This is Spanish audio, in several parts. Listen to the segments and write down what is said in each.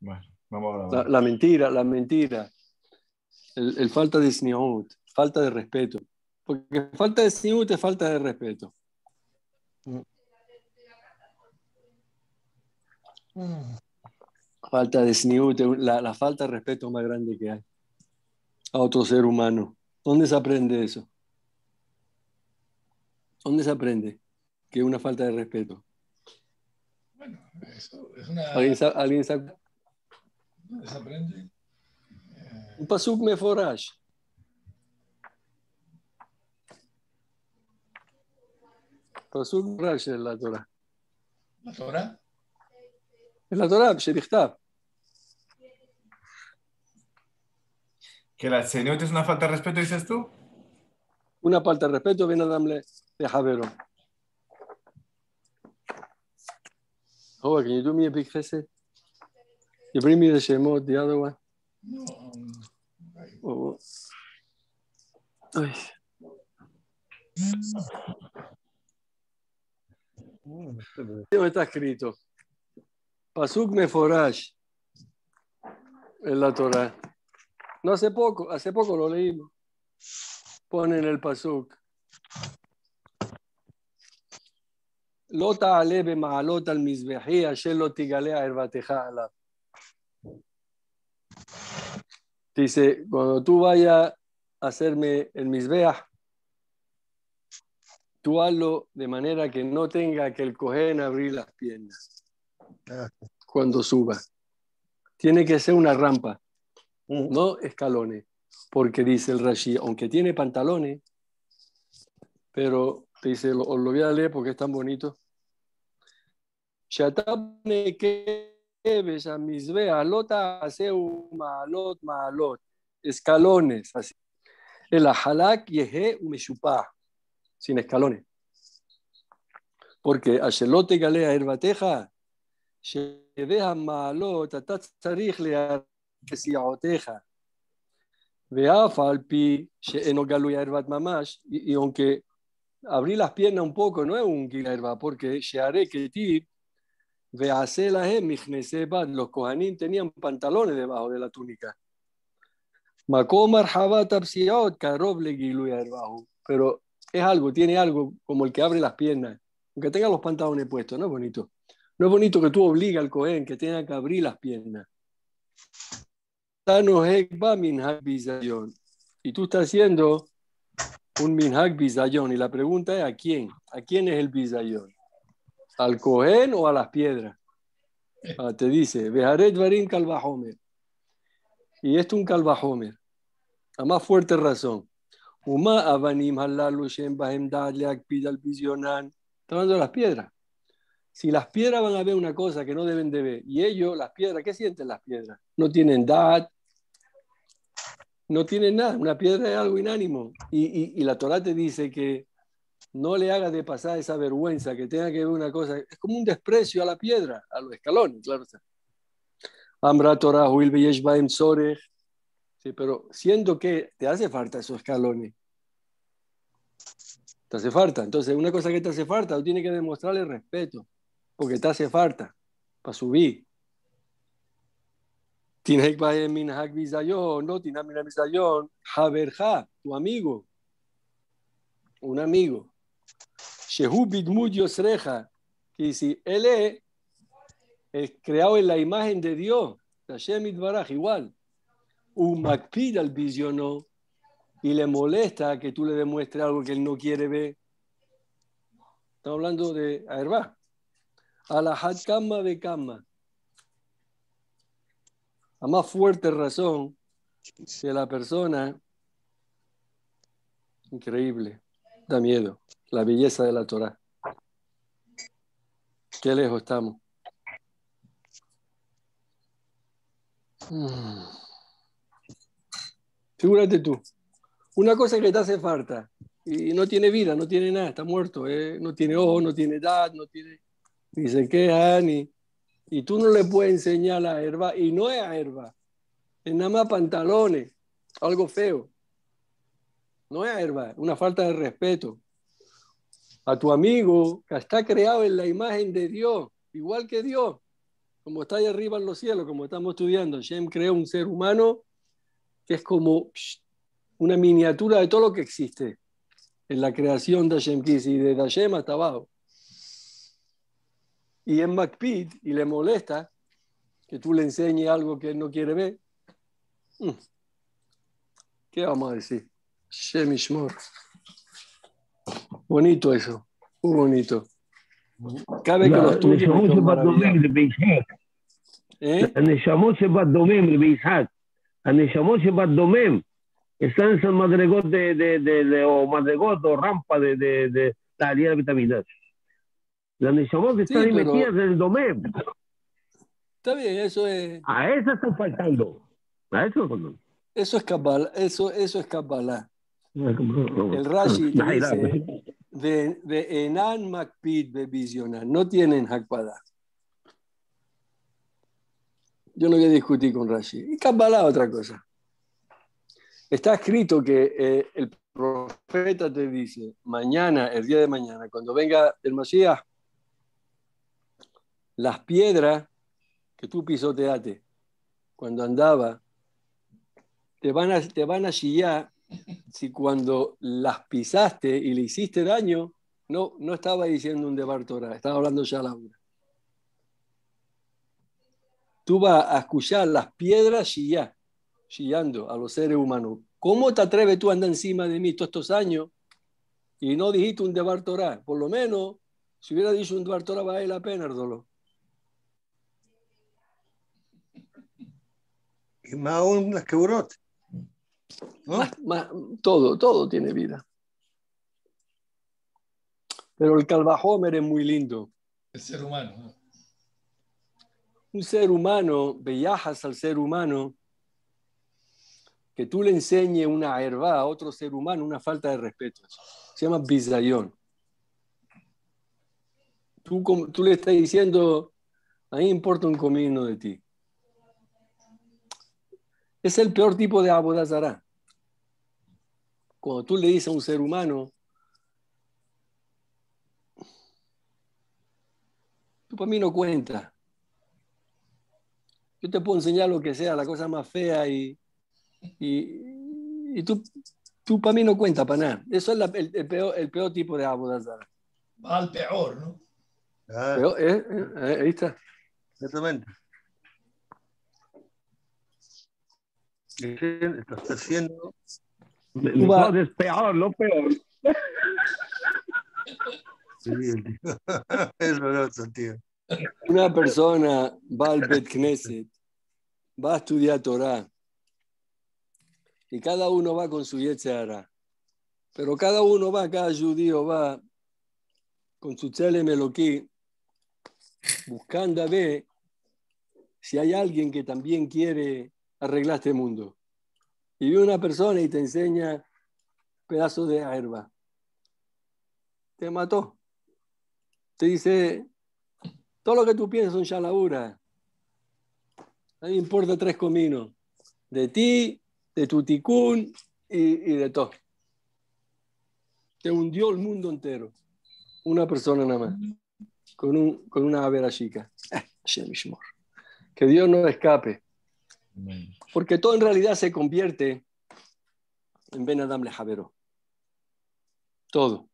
Bueno, vamos a La, mentira, la mentira. El, falta de sniut, falta de respeto. Porque falta de sniut es falta de respeto. Falta de sniut, la, falta de respeto más grande que hay a otro ser humano. ¿Dónde se aprende eso? ¿Dónde se aprende que es una falta de respeto? Bueno, eso es una... ¿Alguien ¿alguien un desaprende. Eh, un pasuk meforash. la torá. la torá? en se שנכתב. Que la señorita es una falta de respeto, dices tú? Una falta de respeto viene a darle de Javero. Oh, can you do me You bring me the Shemot, the other one? No. Um, Está escrito. Pasuk Meforash en la Torah. No hace poco, hace poco lo leímos. Ponen el Pasuk. Lota alebe במעלות al מזבחי, אשר לא tigalea ערוותך alab. Dice, cuando tú vayas a hacerme el veas tú hazlo de manera que no tenga que el en abrir las piernas ah. cuando suba. Tiene que ser una rampa, no escalones, porque dice el Rashi, aunque tiene pantalones, pero dice, lo, lo voy a leer porque es tan bonito. que alota, un maalot, maalot, escalones, así. El ahalak, yehe, chupa sin escalones. Porque ashelote galea herbateja, shedeja maalot, atatzarich lea tesiaoteja. Veaf al pi, sheenogaluya herbat mamash, y aunque abrí las piernas un poco, no es un porque se porque sheare ti e, los cojanín tenían pantalones debajo de la túnica. Pero es algo, tiene algo como el que abre las piernas. Aunque tenga los pantalones puestos, ¿no es bonito? No es bonito que tú obligas al Cohen que tenga que abrir las piernas. Y tú estás haciendo un minhag bizayón Y la pregunta es: ¿a quién? ¿A quién es el bizayón ¿Al Cohen o a las piedras? Ah, te dice, Bejaret varín Calvajomer. Y esto un Calvajomer. A más fuerte razón. Uma Abanim Halalu Visionan. Está las piedras. Si las piedras van a ver una cosa que no deben de ver, y ellos, las piedras, ¿qué sienten las piedras? No tienen dad, no tienen nada. Una piedra es algo inánimo. Y, y, y la Torah te dice que no le haga de pasar esa vergüenza que tenga que ver una cosa. Es como un desprecio a la piedra, a los escalones, claro Sí, pero siento que te hace falta esos escalones. Te hace falta. Entonces, una cosa que te hace falta, tú tienes que demostrarle respeto, porque te hace falta para subir. no tu amigo, un amigo. Shehu Bidmud que si él es, creado en la imagen de Dios, Hashem Baraj, igual. Un al visionó y le molesta que tú le demuestres algo que él no quiere ver. Estamos hablando de a la hadkama de Kama. a más fuerte razón si la persona. Increíble. Da miedo la belleza de la Torah. Qué lejos estamos. Mm. Figúrate tú, una cosa que te hace falta y no tiene vida, no tiene nada, está muerto, ¿eh? no tiene ojo, no tiene edad, no tiene ni se queja, ah, y tú no le puedes enseñar a herba, y no es a herba, es nada más pantalones, algo feo. No es a herba, una falta de respeto a tu amigo que está creado en la imagen de Dios, igual que Dios, como está ahí arriba en los cielos, como estamos estudiando. Shem creó un ser humano que es como una miniatura de todo lo que existe en la creación de Hashem y de Shem hasta abajo. Y en MacPid y le molesta que tú le enseñes algo que él no quiere ver. Mm. ¿Qué vamos a decir? Bonito eso, muy bonito. Cabe a que los tuyos. הנשמות se va הנשמות שבדומים, están se madregos de, de, de, de, o madregos o rampa de, de, de la de vitaminas. La neshamot que están sí, metidas en el domem. Está bien, eso es. A eso están faltando. A eso Eso es cabala, eso, eso es capala El Rashi de enan MacPit de visionar no tienen hakpada Yo no voy a discutir con Rashi. Y Kabbalah otra cosa. Está escrito que eh, el profeta te dice, mañana, el día de mañana, cuando venga el Masías, las piedras que tú pisoteaste cuando andaba, te van a, te van a chillar si cuando las pisaste y le hiciste daño, no, no estaba diciendo un debar Torah, estaba hablando ya Laura. Tú vas a escuchar las piedras ya chillando a los seres humanos. ¿Cómo te atreves tú a andar encima de mí todos estos años y no dijiste un debar Torah? Por lo menos, si hubiera dicho un debar Torah, vale la pena el dolor. Y más aún las quebrot todo, todo tiene vida. Pero el Calvajomer es muy lindo. El ser humano. Un ser humano, bellajas al ser humano, que tú le enseñes una herba a otro ser humano, una falta de respeto. Se llama bizayón. Tú, tú le estás diciendo, a mí importa un comino de ti. Es el peor tipo de abodazará. Cuando tú le dices a un ser humano, tú para mí no cuenta. Yo te puedo enseñar lo que sea, la cosa más fea y, tú, para mí no cuenta para nada. Eso es el, peor, tipo de abodazará. Va al peor, ¿no? Ah. Eh, eh, eh, ahí está. Exactamente. estás haciendo. no lo peor. Sí, Es Una persona va al Bet Knesset, va a estudiar Torah, y cada uno va con su Yetzirah. Pero cada uno va, cada judío va con su meloquí buscando a ver si hay alguien que también quiere Arreglaste el mundo. Y viene una persona y te enseña pedazos de hierba. Te mató. Te dice, todo lo que tú piensas son ya A mí importa tres cominos. De ti, de tu ticún y, de todo. Te hundió el mundo entero. Una persona nada más. Con, un, con una vera chica. Que Dios no escape. Porque todo en realidad se convierte en Ben Adam javero Todo.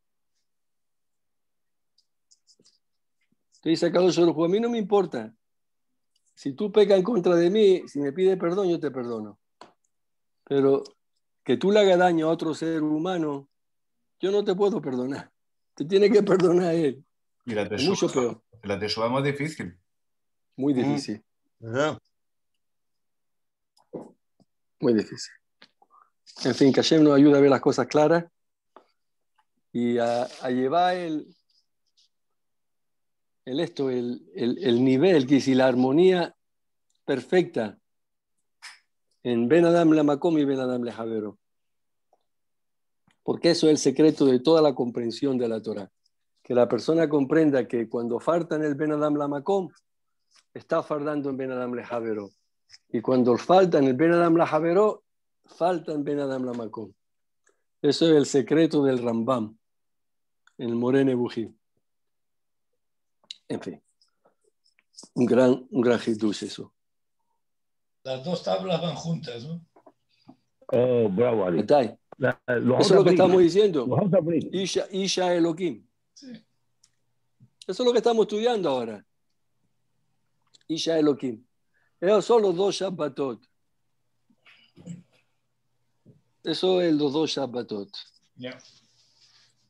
estoy sacado Kadosh a mí no me importa. Si tú pegas en contra de mí, si me pides perdón, yo te perdono. Pero que tú le hagas daño a otro ser humano, yo no te puedo perdonar. Te tiene que perdonar él. Y la Mucho peor. La más difícil. Muy difícil. verdad muy difícil. En fin, que Hashem nos ayuda a ver las cosas claras y a, llevar el, el esto, el, el, nivel, que si la armonía perfecta en Ben Adam la y Ben Adam Lejavero. Porque eso es el secreto de toda la comprensión de la Torah. Que la persona comprenda que cuando faltan en el Ben Adam la está fardando en Ben Adam Lejavero. Y cuando faltan el Ben Adam la Javeró, faltan Ben Adam la Macón. Eso es el secreto del Rambam, el Morene Bují. En fin, un gran, un gran eso. Las dos tablas van juntas, ¿no? Oh, bravo, Ali. eso es lo que estamos ¿eh? diciendo. Isha, Isha Sí. Eso es lo que estamos estudiando ahora. Isha Elohim son los dos Shabbatot. Eso es los dos Shabbatot.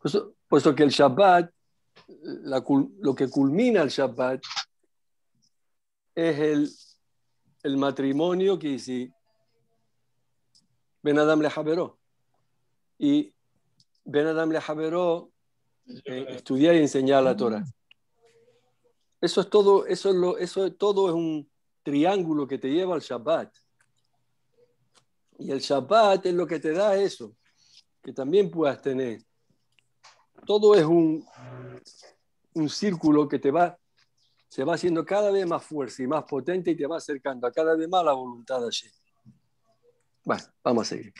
Pues, puesto, que el Shabbat, lo que culmina el Shabbat es el, matrimonio que dice Ben Adam le Y Ben Adam le eh, estudiar y enseñar la Torah. Eso es todo, eso es eso todo es un triángulo que te lleva al Shabbat. Y el Shabbat es lo que te da eso, que también puedas tener. Todo es un, un círculo que te va, se va haciendo cada vez más fuerte y más potente y te va acercando a cada vez más la voluntad de allí Bueno, vamos a seguir.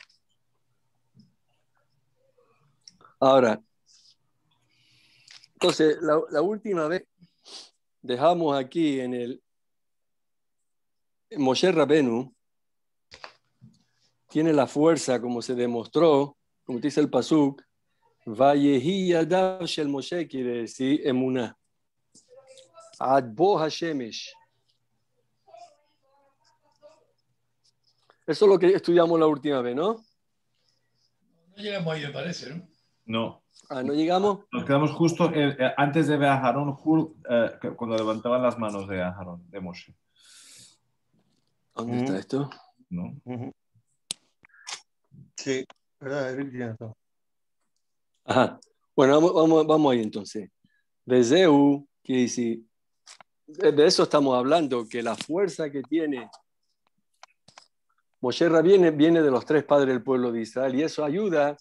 Ahora, entonces, la última vez dejamos aquí en el Moshe Rabenu tiene la fuerza, como se demostró, como dice el Pasuk, Vayehi Yadav Shel Moshe quiere decir emuná. Adbo Hashemish. Eso es lo que estudiamos la última vez, ¿no? No llegamos ahí, me parece, ¿no? No. Ah, ¿no llegamos? Nos quedamos justo eh, eh, antes de ver eh, cuando levantaban las manos de Aharón, de Moshe. ¿Dónde está esto? ¿No? Sí, ¿verdad? Bueno, vamos, vamos, ahí entonces. Bezeu, que dice, de eso estamos hablando, que la fuerza que tiene Mosherra viene, viene de los tres padres del pueblo de Israel y eso ayuda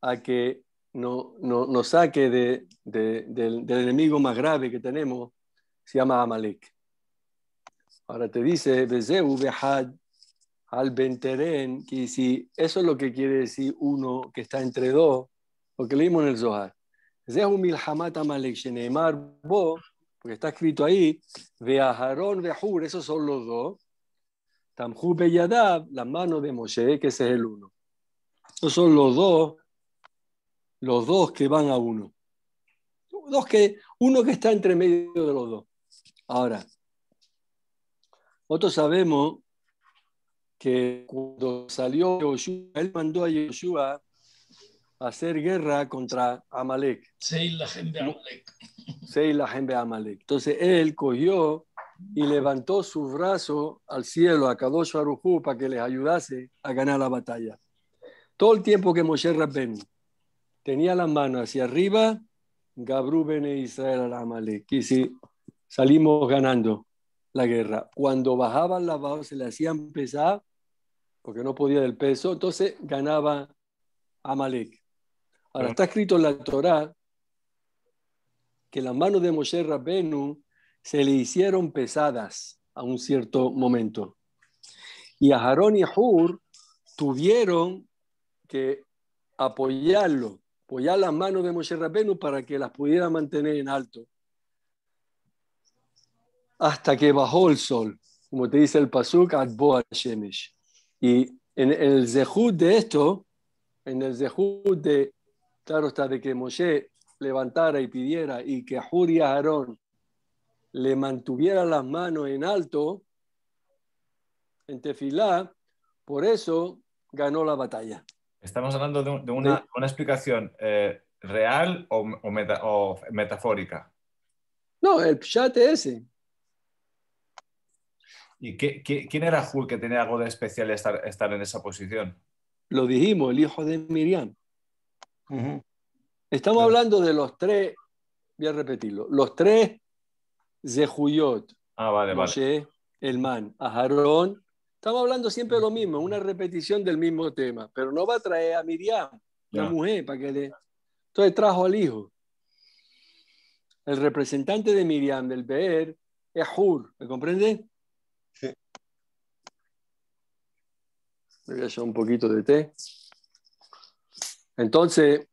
a que no, nos saque de, del, del enemigo más grave que tenemos, se llama Amalek. Ahora te dice, al Benteren, que si eso es lo que quiere decir uno que está entre dos, lo que leímos en el Zohar. Porque está escrito ahí, Veaharón, Hur esos son los dos. Tamhu Beyadab, la mano de Moshe, que ese es el uno. Esos son los dos, los dos que van a uno. Dos que, uno que está entre medio de los dos. Ahora, nosotros sabemos que cuando salió él mandó a Yoshua a hacer guerra contra Amalek. la gente Amalek. Entonces él cogió y levantó su brazo al cielo, a Kadosh para que les ayudase a ganar la batalla. Todo el tiempo que Moshe Rabben tenía la mano hacia arriba, Gabrú Bene Israel a Amalek. Y si salimos ganando la guerra. Cuando bajaban las bajas, se le hacían pesar, porque no podía del peso, entonces ganaba Amalek. Ahora, está escrito en la Torah que las manos de Moshe Rabbenu se le hicieron pesadas a un cierto momento. Y a Harón y a Hur tuvieron que apoyarlo, apoyar las manos de Moshe Rabbenu para que las pudiera mantener en alto hasta que bajó el sol, como te dice el Pasuk, Shemesh. Y en el Zehut de esto, en el Zehut de, claro hasta de que Moshe levantara y pidiera y que Hur y Aarón le mantuviera las manos en alto, en Tefilá, por eso ganó la batalla. Estamos hablando de, una, explicación eh, real o, metafórica. No, el chat ese. ¿Y quién era Hul que tenía algo de especial estar, estar en esa posición? Lo dijimos, el hijo de Miriam. Estamos hablando de los tres, voy a repetirlo, los tres de Ah, el man, vale. Elman, Estamos hablando siempre de lo mismo, una repetición del mismo tema, pero no va a traer a Miriam, la mujer, para que le... Entonces trajo al hijo. El representante de Miriam del Beer es Hur, ¿me comprende? voy a llevar un poquito de té. Entonces,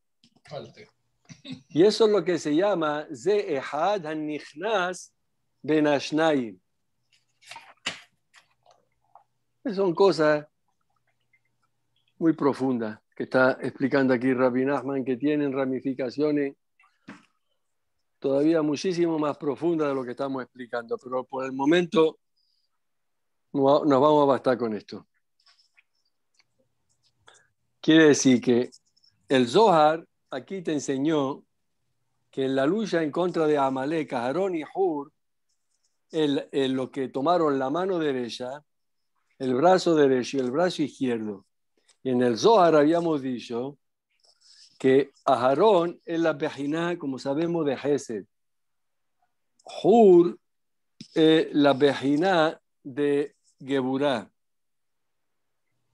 y eso es lo que se llama Zehad Hanichnas Benashnayim. Son cosas muy profundas que está explicando aquí Rabbi Nachman, que tienen ramificaciones todavía muchísimo más profundas de lo que estamos explicando, pero por el momento nos vamos a bastar con esto. Quiere decir que el Zohar aquí te enseñó que en la lucha en contra de Amalek, Aarón y Hur, el, lo que tomaron la mano derecha, el brazo derecho y el brazo izquierdo. Y en el Zohar habíamos dicho que Aarón es la vejina, como sabemos, de Hesed. Hur, es la vejina de Geburá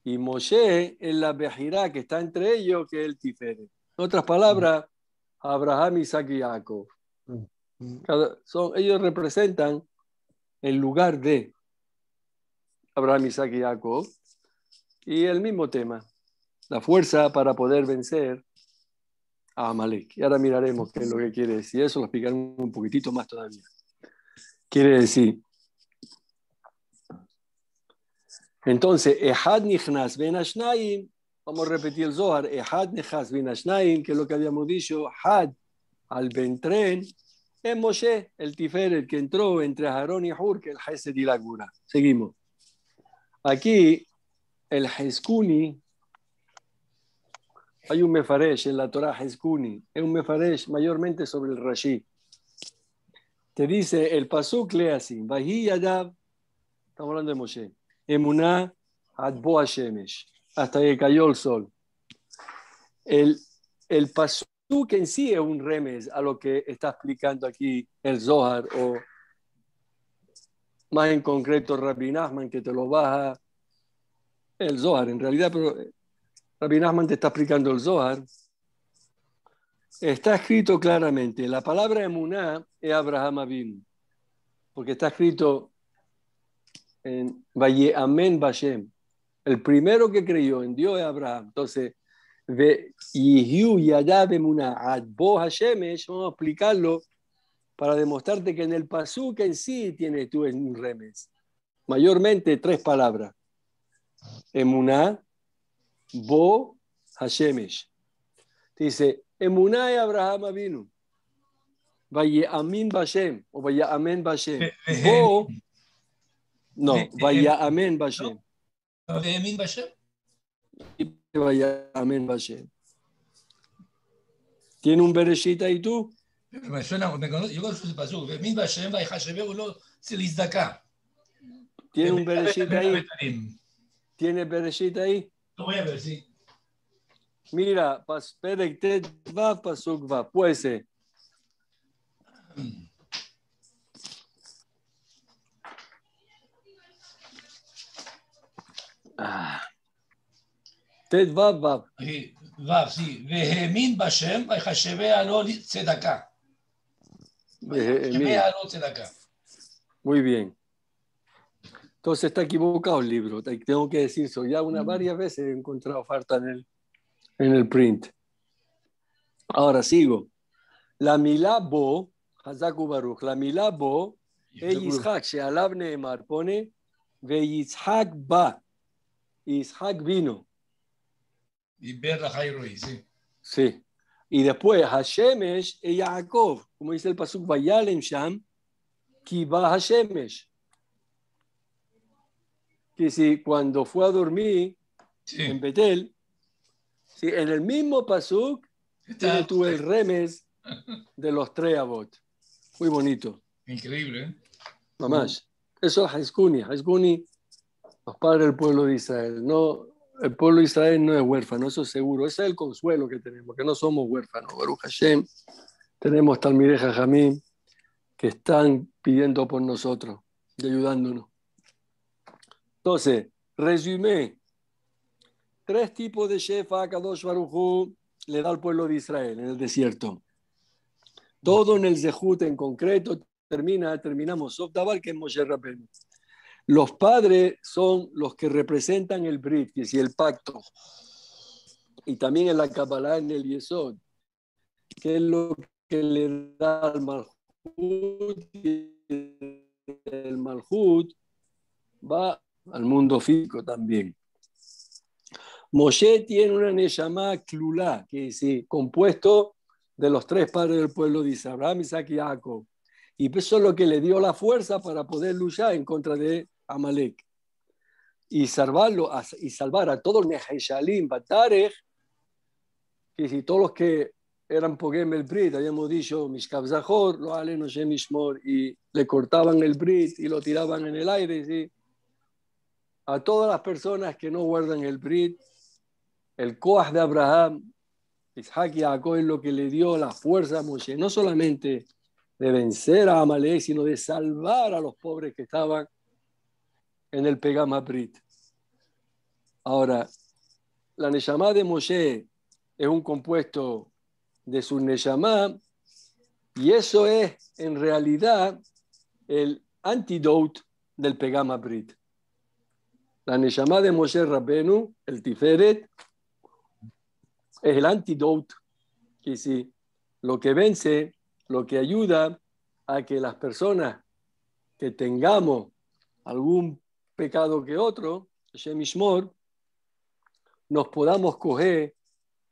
y Moshe en la Bejirá que está entre ellos, que es el Tifere. En otras mm. palabras, Abraham, Isaac y Jacob. Mm. Mm. son, ellos representan el lugar de Abraham, Isaac y Jacob. Y el mismo tema, la fuerza para poder vencer a Amalek. Y ahora miraremos qué es lo que quiere decir. Eso lo explicaré un poquitito más todavía. Quiere decir, Entonces, Ehad Nichnas Ben Ashnaim, vamos a repetir el Zohar, Ehad Ben Ashnaim, que es lo que habíamos dicho, Had al Bentren, es Moshe, el Tifer, el que entró entre Harón y Hur, que el Hesed y la Seguimos. Aquí, el Jeskuni hay un Mefaresh en la Torah Jeskuni, es un Mefaresh mayormente sobre el Rashi. Te dice el Pasuk así, Bahi Yadav, estamos hablando de Moshe. Emuná Adboa Shemesh, hasta que cayó el sol. El, el que en sí es un remes a lo que está explicando aquí el Zohar, o más en concreto Rabbi Nachman, que te lo baja el Zohar, en realidad, pero eh, Rabbi Nachman te está explicando el Zohar. Está escrito claramente, la palabra emuná es Abraham Abim. porque está escrito en Valle Amén Bashem. El primero que creyó en Dios es Abraham. Entonces, de y bo Hashem, vamos a explicarlo para demostrarte que en el que en sí tienes tú en remes. Mayormente tres palabras. Emuná, Bo, Hashemesh. Dice, Emuná y Abraham Avinu. Valle Amin Bashem o vaya Amen Bashem. Bo no, eh, eh, vaya amén Bashem. ¿Veemín Bashem? Vaya amén Bashem. ¿Tiene un Bereshit ahí tú? Me suena, me conoce, yo conozco ese pasú. Veemín Bashem, vaya Hashebeu, lo se les da acá. ¿Tiene un Bereshit ahí? ¿Tiene Bereshit ahí? Lo voy a ver, sí. Mira, Perek Tet va Pasuk va. Puede ser. Mm. Ah. Ted Vav Vav. Vav, sí. Vehemin Bashem, Vajashebea no Tzedaká. Vejemea no Tzedaká. Muy bien. Entonces está equivocado el libro, tengo que decir eso. Ya una, mm. varias veces he encontrado falta en el, en el print. Ahora sigo. La milabo, Hazaku Baruch, la milabo, Yitzhak, Shealab Neemar, pone Ve Yitzhak Ba. Isaac vino. Y Berla sí. Sí. Y después, Hashemesh e y Jacob, como dice el Pasuk Vayalem Sham, que va Hashemesh. Que si cuando fue a dormir en Betel, si en el mismo Pasuk, tuve el remes de los tres avot. Muy bonito. Increíble, ¿eh? Eso es Haskuni. Haskuni los padres del pueblo de Israel. No, el pueblo de Israel no es huérfano, eso es seguro. Ese es el consuelo que tenemos, que no somos huérfanos. Baruch Hashem, tenemos Talmideh Jamín que están pidiendo por nosotros y ayudándonos. Entonces, resumé, tres tipos de Shefa Kadosh Hu, le da al pueblo de Israel en el desierto. Todo en el Zehut en concreto termina, terminamos, Softabar que es Moshe Rabbeinu. Los padres son los que representan el Brit, y el pacto. Y también en la Kabbalah, en el Yesod, que es lo que le da al Malhut. El Malhut va al mundo físico también. Moshe tiene una Neshama Klulá, que es compuesto de los tres padres del pueblo de Abraham Isaac y Jacob. Y eso es lo que le dio la fuerza para poder luchar en contra de Amalek y, salvarlo, y salvar a todos Nehaishalim, y que si todos los que eran Pogem el Brit, habíamos dicho Zahor, lo no Mishmor, y le cortaban el Brit y lo tiraban en el aire. ¿sí? A todas las personas que no guardan el Brit, el Koah de Abraham, Isaac y Jacob es lo que le dio la fuerza a Moshe, no solamente de vencer a Amalek, sino de salvar a los pobres que estaban en el Pegama Brit. Ahora, la Neyamá de Moshe es un compuesto de su Neyamá, y eso es en realidad el antidote. del Pegama Brit. La Neyamá de Moshe Rabenu, el Tiferet, es el antidote. que si. lo que vence, lo que ayuda a que las personas que tengamos algún pecado que otro, Shemishmor, nos podamos coger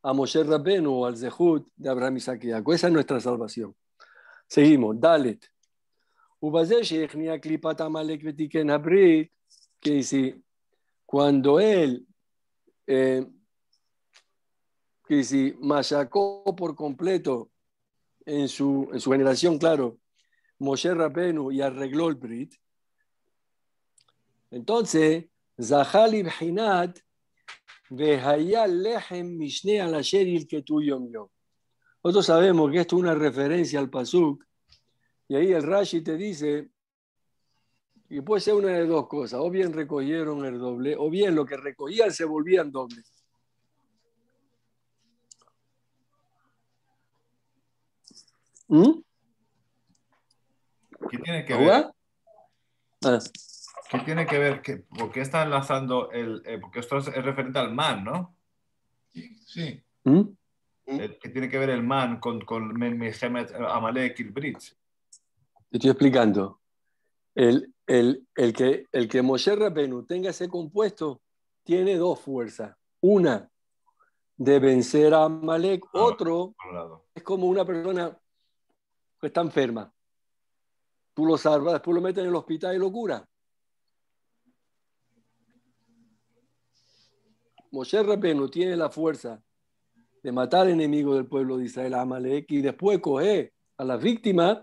a Moshe Rabenu o al Zehut de Abraham Isaac Esa es nuestra salvación. Seguimos. Dalet. Que dice, cuando él, eh, que dice, machacó por completo en su, en su generación, claro, Moshe Rabenu y arregló el Brit, entonces, Zahal Ibhinat, Lehem Mishne al que tuyo yo Nosotros sabemos que esto es una referencia al Pasuk, y ahí el Rashi te dice, y puede ser una de dos cosas, o bien recogieron el doble, o bien lo que recogían se volvían dobles. ¿Mm? ¿Qué tiene que ver? Ah. ¿Qué tiene que ver? que ¿Por qué está enlazando el...? Eh, porque esto es, referente al man, ¿no? Sí, ¿Mm? ¿Mm? Eh, ¿Qué tiene que ver el man con, con Mehemet Amalek y el bridge? Te estoy explicando. El, el, el, que, el que Moshe Rabenu tenga ese compuesto tiene dos fuerzas. Una, de vencer a Amalek. Ah, Otro, es como una persona que está enferma. Tú lo salvas, después lo metes en el hospital y lo Moshe Rabenu tiene la fuerza de matar enemigos del pueblo de Israel, Amalek, y después coge a las víctimas.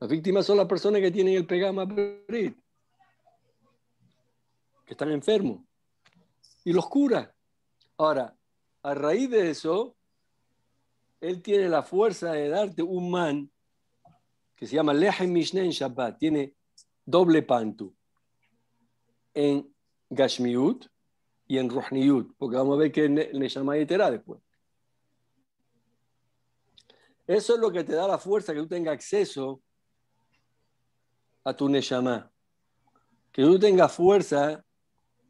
Las víctimas son las personas que tienen el pegama que están enfermos, y los cura. Ahora, a raíz de eso, él tiene la fuerza de darte un man que se llama Lehem Mishnen Shabbat, tiene doble pantu En Gashmiut, y en rohniyut, porque vamos a ver que Neshama y después. Eso es lo que te da la fuerza, que tú tengas acceso a tu Neshama. Que tú tengas fuerza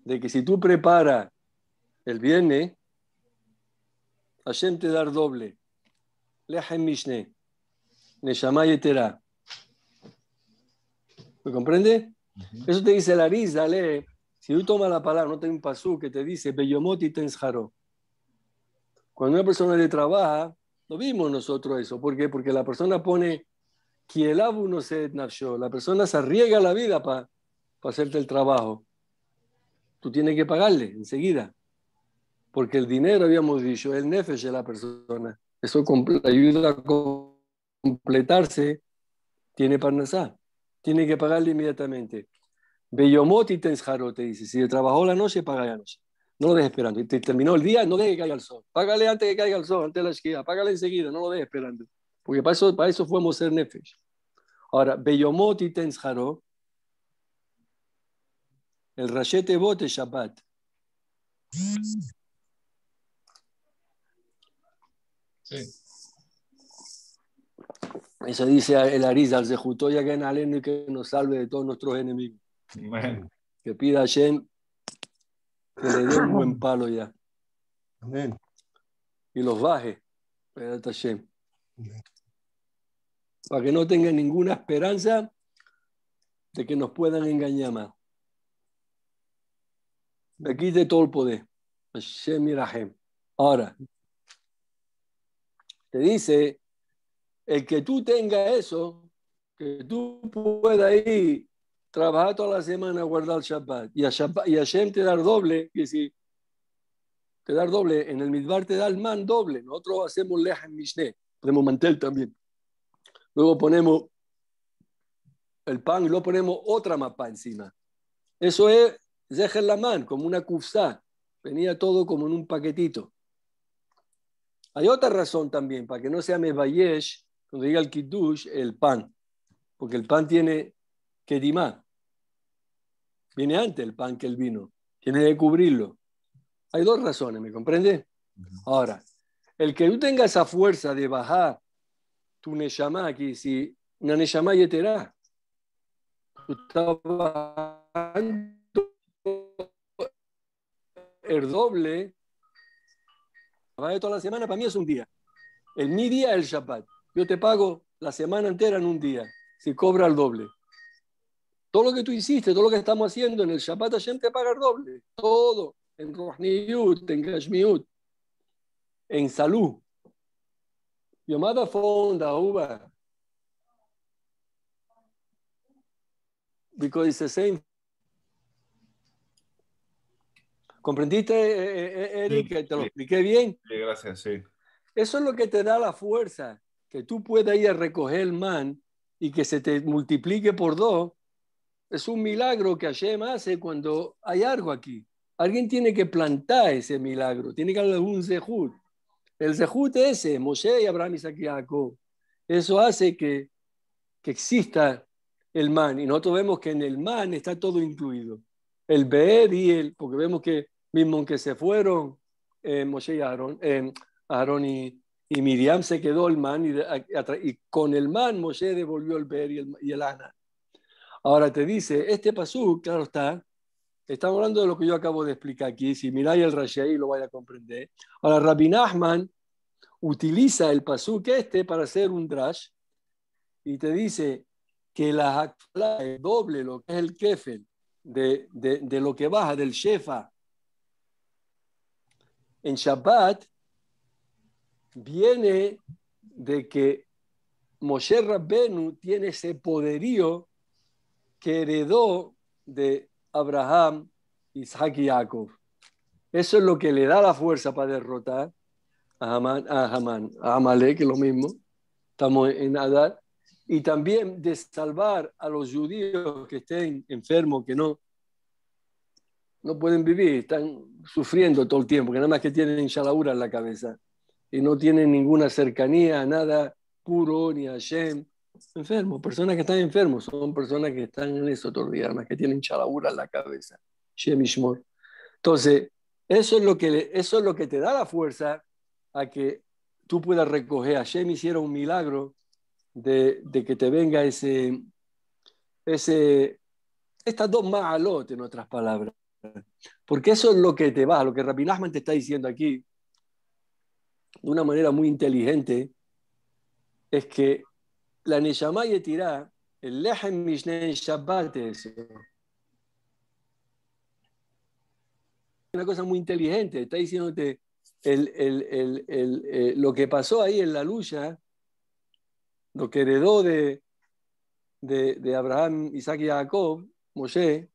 de que si tú preparas el viernes, Hashem te dar doble. le Mishne, Neshama y ¿Me comprende? Eso te dice la risa, si tú tomas la palabra, no te un pasú que te dice Bellomoti tenzharo. Cuando una persona le trabaja, lo vimos nosotros eso. ¿Por qué? Porque la persona pone Kielabu no se La persona se arriesga la vida para hacerte el trabajo. Tú tienes que pagarle enseguida. Porque el dinero, habíamos dicho, el nefesh de la persona. Eso ayuda a completarse. Tiene parnasá. Tiene que pagarle inmediatamente. Bellomoti Tenzharo te dice, si trabajó la noche, paga la noche. No lo dejes esperando. Y te terminó el día, no dejes que caiga el sol. Págale antes de que caiga el sol, antes de la esquina. Págale enseguida, no lo dejes esperando. Porque para eso, para eso fue ser nefes Ahora, Bellomoti Tenzharo, el rachete bote Shabbat. Sí. Eso dice el Arizal, se juntó ya que en y que nos salve de todos nuestros enemigos. Que pida a Shen que le dé un buen palo ya. Y los baje. Para que no tengan ninguna esperanza de que nos puedan engañar más. Me quite todo el poder. Ahora, te dice, el que tú tengas eso, que tú puedas ir trabajar toda la semana, guardar el Shabbat. Y, a Shabbat, y Hashem te da doble, que si te dar doble, en el Midbar te da el man doble. Nosotros hacemos lejan mishneh. ponemos mantel también. Luego ponemos el pan y luego ponemos otra mapa encima. Eso es Zeher man. como una kufsa. Venía todo como en un paquetito. Hay otra razón también, para que no sea mevayesh. cuando diga el Kiddush, el pan. Porque el pan tiene kedimah Viene antes el pan que el vino. Tiene que cubrirlo. Hay dos razones, ¿me comprende? Ahora, el que tú tengas esa fuerza de bajar tu Neshama aquí, si una Neshama yeterá, tú estás bajando el doble, de toda la semana, para mí es un día. En mi día es el Shabbat. Yo te pago la semana entera en un día, si cobra el doble. Todo lo que tú hiciste, todo lo que estamos haciendo en el Shabbat Hashem te paga el doble. Todo. En Rojniyut, en Kashmiut, en salud. Yomada Fonda, uva Because the same. ¿Comprendiste, eh, eh, eh, Eric? ¿Te lo expliqué bien? Sí, gracias, sí. Eso es lo que te da la fuerza, que tú puedas ir a recoger el man y que se te multiplique por dos es un milagro que Hashem hace cuando hay algo aquí. Alguien tiene que plantar ese milagro, tiene que haber un zehut. El zehut ese, Moshe y Abraham y Saquiaco, Eso hace que, exista el man. Y nosotros vemos que en el man está todo incluido. El Beer y el, porque vemos que mismo que se fueron eh, Moshe y Aaron, eh, y, Miriam, se quedó el man y, y, con el man Moshe devolvió el Beer y el, y el Ana. Ahora te dice, este pasú, claro está, estamos hablando de lo que yo acabo de explicar aquí, si miráis el ahí lo vais a comprender. Ahora, Rabbi Nachman utiliza el que este para hacer un drash y te dice que la es doble lo que es el kefel de, de lo que baja del shefa. En Shabbat viene de que Moshe Rabbenu tiene ese poderío que heredó de Abraham, Isaac y Jacob. Eso es lo que le da la fuerza para derrotar a Hamán, a, Haman, a Amalek, lo mismo, estamos en Adar, y también de salvar a los judíos que estén enfermos, que no, no pueden vivir, están sufriendo todo el tiempo, que nada más que tienen shalaura en la cabeza y no tienen ninguna cercanía a nada puro, ni a Shem, enfermos, personas que están enfermos, son personas que están en eso más que tienen chalabura en la cabeza. Entonces, eso es, lo que, eso es lo que te da la fuerza a que tú puedas recoger. a Hashem hicieron un milagro de, que te venga ese, ese, estas dos malotes en otras palabras. Porque eso es lo que te va, lo que Rabbi te está diciendo aquí, de una manera muy inteligente, es que la Neyamá Yetirá, el Lehem Mishneh Shabbat es una cosa muy inteligente, está diciéndote el, eh, lo que pasó ahí en la lucha, lo que heredó de, de, Abraham, Isaac y Jacob, Moshe,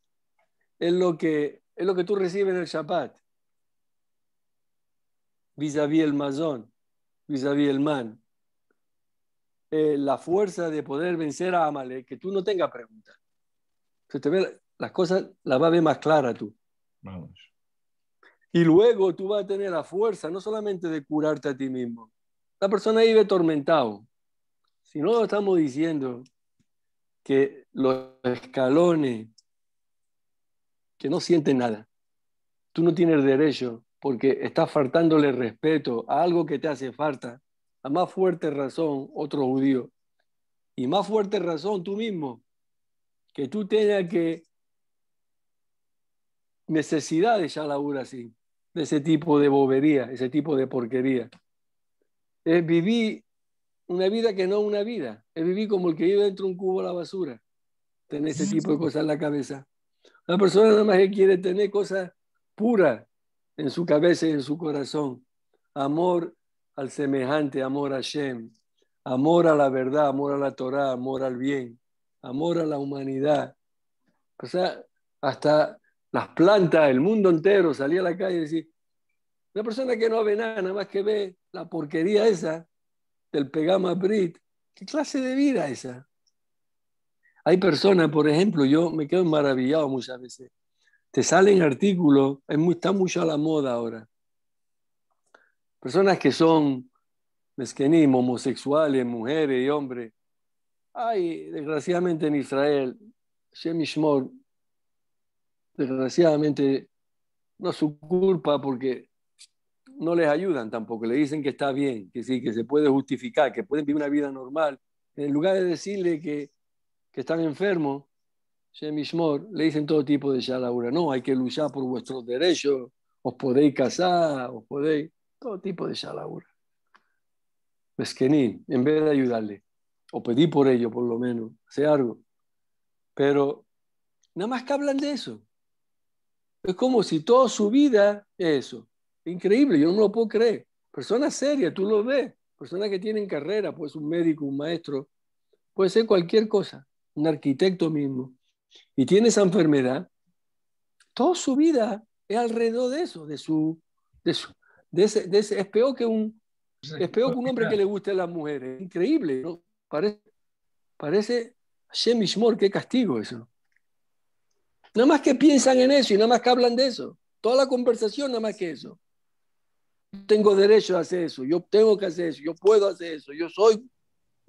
es lo que, es lo que tú recibes en el Shabbat, vis a vis el mazón, vis a vis el man. Eh, la fuerza de poder vencer a Amalek, que tú no tengas preguntas. Entonces, te ve, las cosas las va a ver más clara tú. Y luego tú vas a tener la fuerza, no solamente de curarte a ti mismo. La persona vive tormentado. Si no estamos diciendo que los escalones que no sienten nada, tú no tienes derecho porque estás faltándole respeto a algo que te hace falta, a más fuerte razón otro judío. Y más fuerte razón tú mismo, que tú tengas que necesidad de labura así, de ese tipo de bobería, ese tipo de porquería. Es vivir una vida que no una vida, es vivir como el que vive dentro de un cubo a la basura, tener ese tipo de cosas en la cabeza. La persona nada más que quiere tener cosas puras en su cabeza y en su corazón, amor, al semejante, amor a Shem amor a la verdad, amor a la Torá, amor al bien, amor a la humanidad. O sea, hasta las plantas, el mundo entero, salía a la calle y decía, una persona que no ve nada, nada más que ve la porquería esa del Pegama Brit, ¿qué clase de vida esa? Hay personas, por ejemplo, yo me quedo maravillado muchas veces. Te salen artículos, es está mucho a la moda ahora, personas que son mezquenismo, homosexuales, mujeres y hombres. Hay, desgraciadamente en Israel, Shemishmor, desgraciadamente, no es su culpa porque no les ayudan tampoco, le dicen que está bien, que sí, que se puede justificar, que pueden vivir una vida normal. En lugar de decirle que, que están enfermos, Shemishmor, le dicen todo tipo de shalabura. No, hay que luchar por vuestros derechos, os podéis casar, os podéis todo tipo de pues que ni en vez de ayudarle, o pedí por ello por lo menos, Hacer algo. Pero nada más que hablan de eso. Es como si toda su vida es eso. Increíble, yo no lo puedo creer. Personas serias, tú lo ves. Personas que tienen carrera, pues un médico, un maestro, puede ser cualquier cosa, un arquitecto mismo. Y tiene esa enfermedad, toda su vida es alrededor de eso, de su, de su, ese, es peor que un, es que un hombre que le guste a las mujeres. Increíble, ¿no? Parece, parece qué castigo eso. Nada más que piensan en eso y nada más que hablan de eso. Toda la conversación, nada más que eso. tengo derecho a hacer eso, yo tengo que hacer eso, yo puedo hacer eso, yo soy.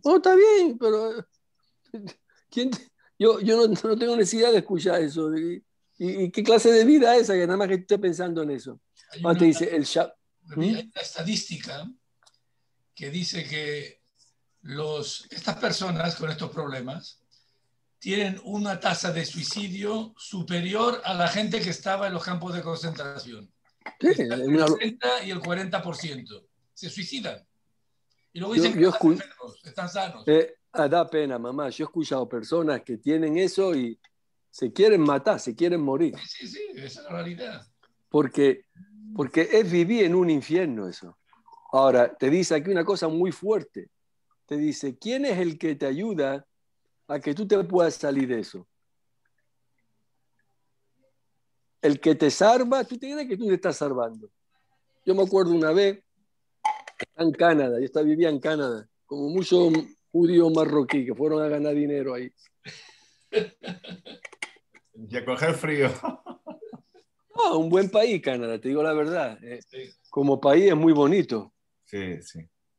No, está bien, pero. Yo, no, tengo necesidad de escuchar eso. ¿Y, qué clase de vida es esa que nada más que esté pensando en eso? dice, el ¿Mm? Hay una estadística que dice que los, estas personas con estos problemas tienen una tasa de suicidio superior a la gente que estaba en los campos de concentración. el 30 y el 40%. Se suicidan. Y luego dicen que están, sanos. Eh, ah, da pena, mamá. Yo he escuchado personas que tienen eso y se quieren matar, se quieren morir. sí, sí, esa es la realidad. Porque porque es vivir en un infierno eso. Ahora, te dice aquí una cosa muy fuerte. Te dice, ¿quién es el que te ayuda a que tú te puedas salir de eso? El que te salva, tú te tienes que tú te estás salvando. Yo me acuerdo una vez, en Canadá, yo estaba, vivía en Canadá, como muchos judíos marroquíes que fueron a ganar dinero ahí. Y a coger frío un buen país, Canadá, te digo la verdad. Eh, como país es muy bonito.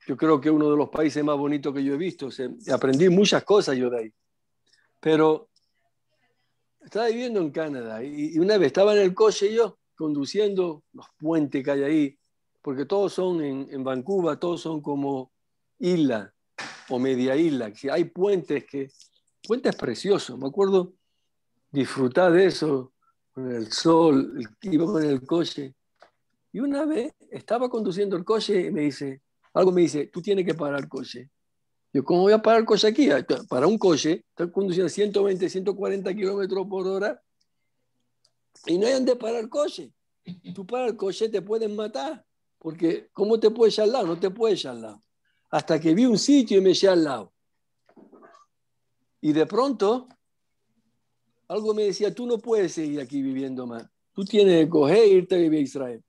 Yo creo que uno de los países más bonitos que yo he visto. aprendí muchas cosas yo de ahí. Pero estaba viviendo en Canadá y, una vez estaba en el coche yo conduciendo los puentes que hay ahí, porque todos son en, Vancouver, todos son como isla o media isla. hay puentes que... Puentes preciosos, me acuerdo disfrutar de eso con el sol, iba con el coche. Y una vez estaba conduciendo el coche y me dice, algo me dice, tú tienes que parar el coche. Yo, ¿cómo voy a parar el coche aquí? Para un coche, estoy conduciendo 120, 140 kilómetros por hora y no hay donde parar el coche. Tú paras el coche, te pueden matar, porque ¿cómo te puedes echar al lado? No te puedes echar al lado. Hasta que vi un sitio y me eché al lado. Y de pronto algo me decía, tú no puedes seguir aquí viviendo más. Tú tienes que coger e irte a vivir a Israel.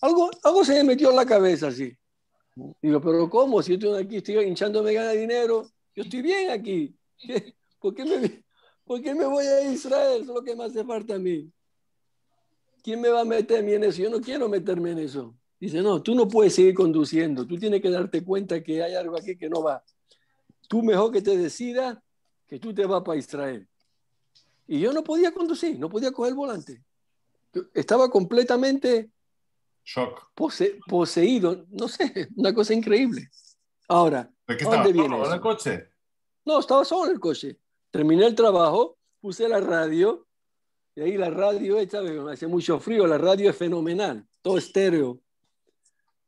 Algo, algo se me metió en la cabeza así. Digo, pero ¿cómo? Si yo estoy aquí, estoy hinchándome gana dinero, yo estoy bien aquí. ¿Por qué, me, ¿Por qué me voy a Israel? Eso es lo que me hace falta a mí. ¿Quién me va a meter en eso? Yo no quiero meterme en eso. Dice, no, tú no puedes seguir conduciendo. Tú tienes que darte cuenta que hay algo aquí que no va. Tú mejor que te decidas que tú te vas para Israel. Y yo no podía conducir, no podía coger el volante. Estaba completamente Shock. poseído, no sé, una cosa increíble. Ahora, ¿De ¿dónde solo en el coche? No, estaba solo en el coche. Terminé el trabajo, puse la radio, y ahí la radio, ¿sabes? hace mucho frío, la radio es fenomenal, todo estéreo,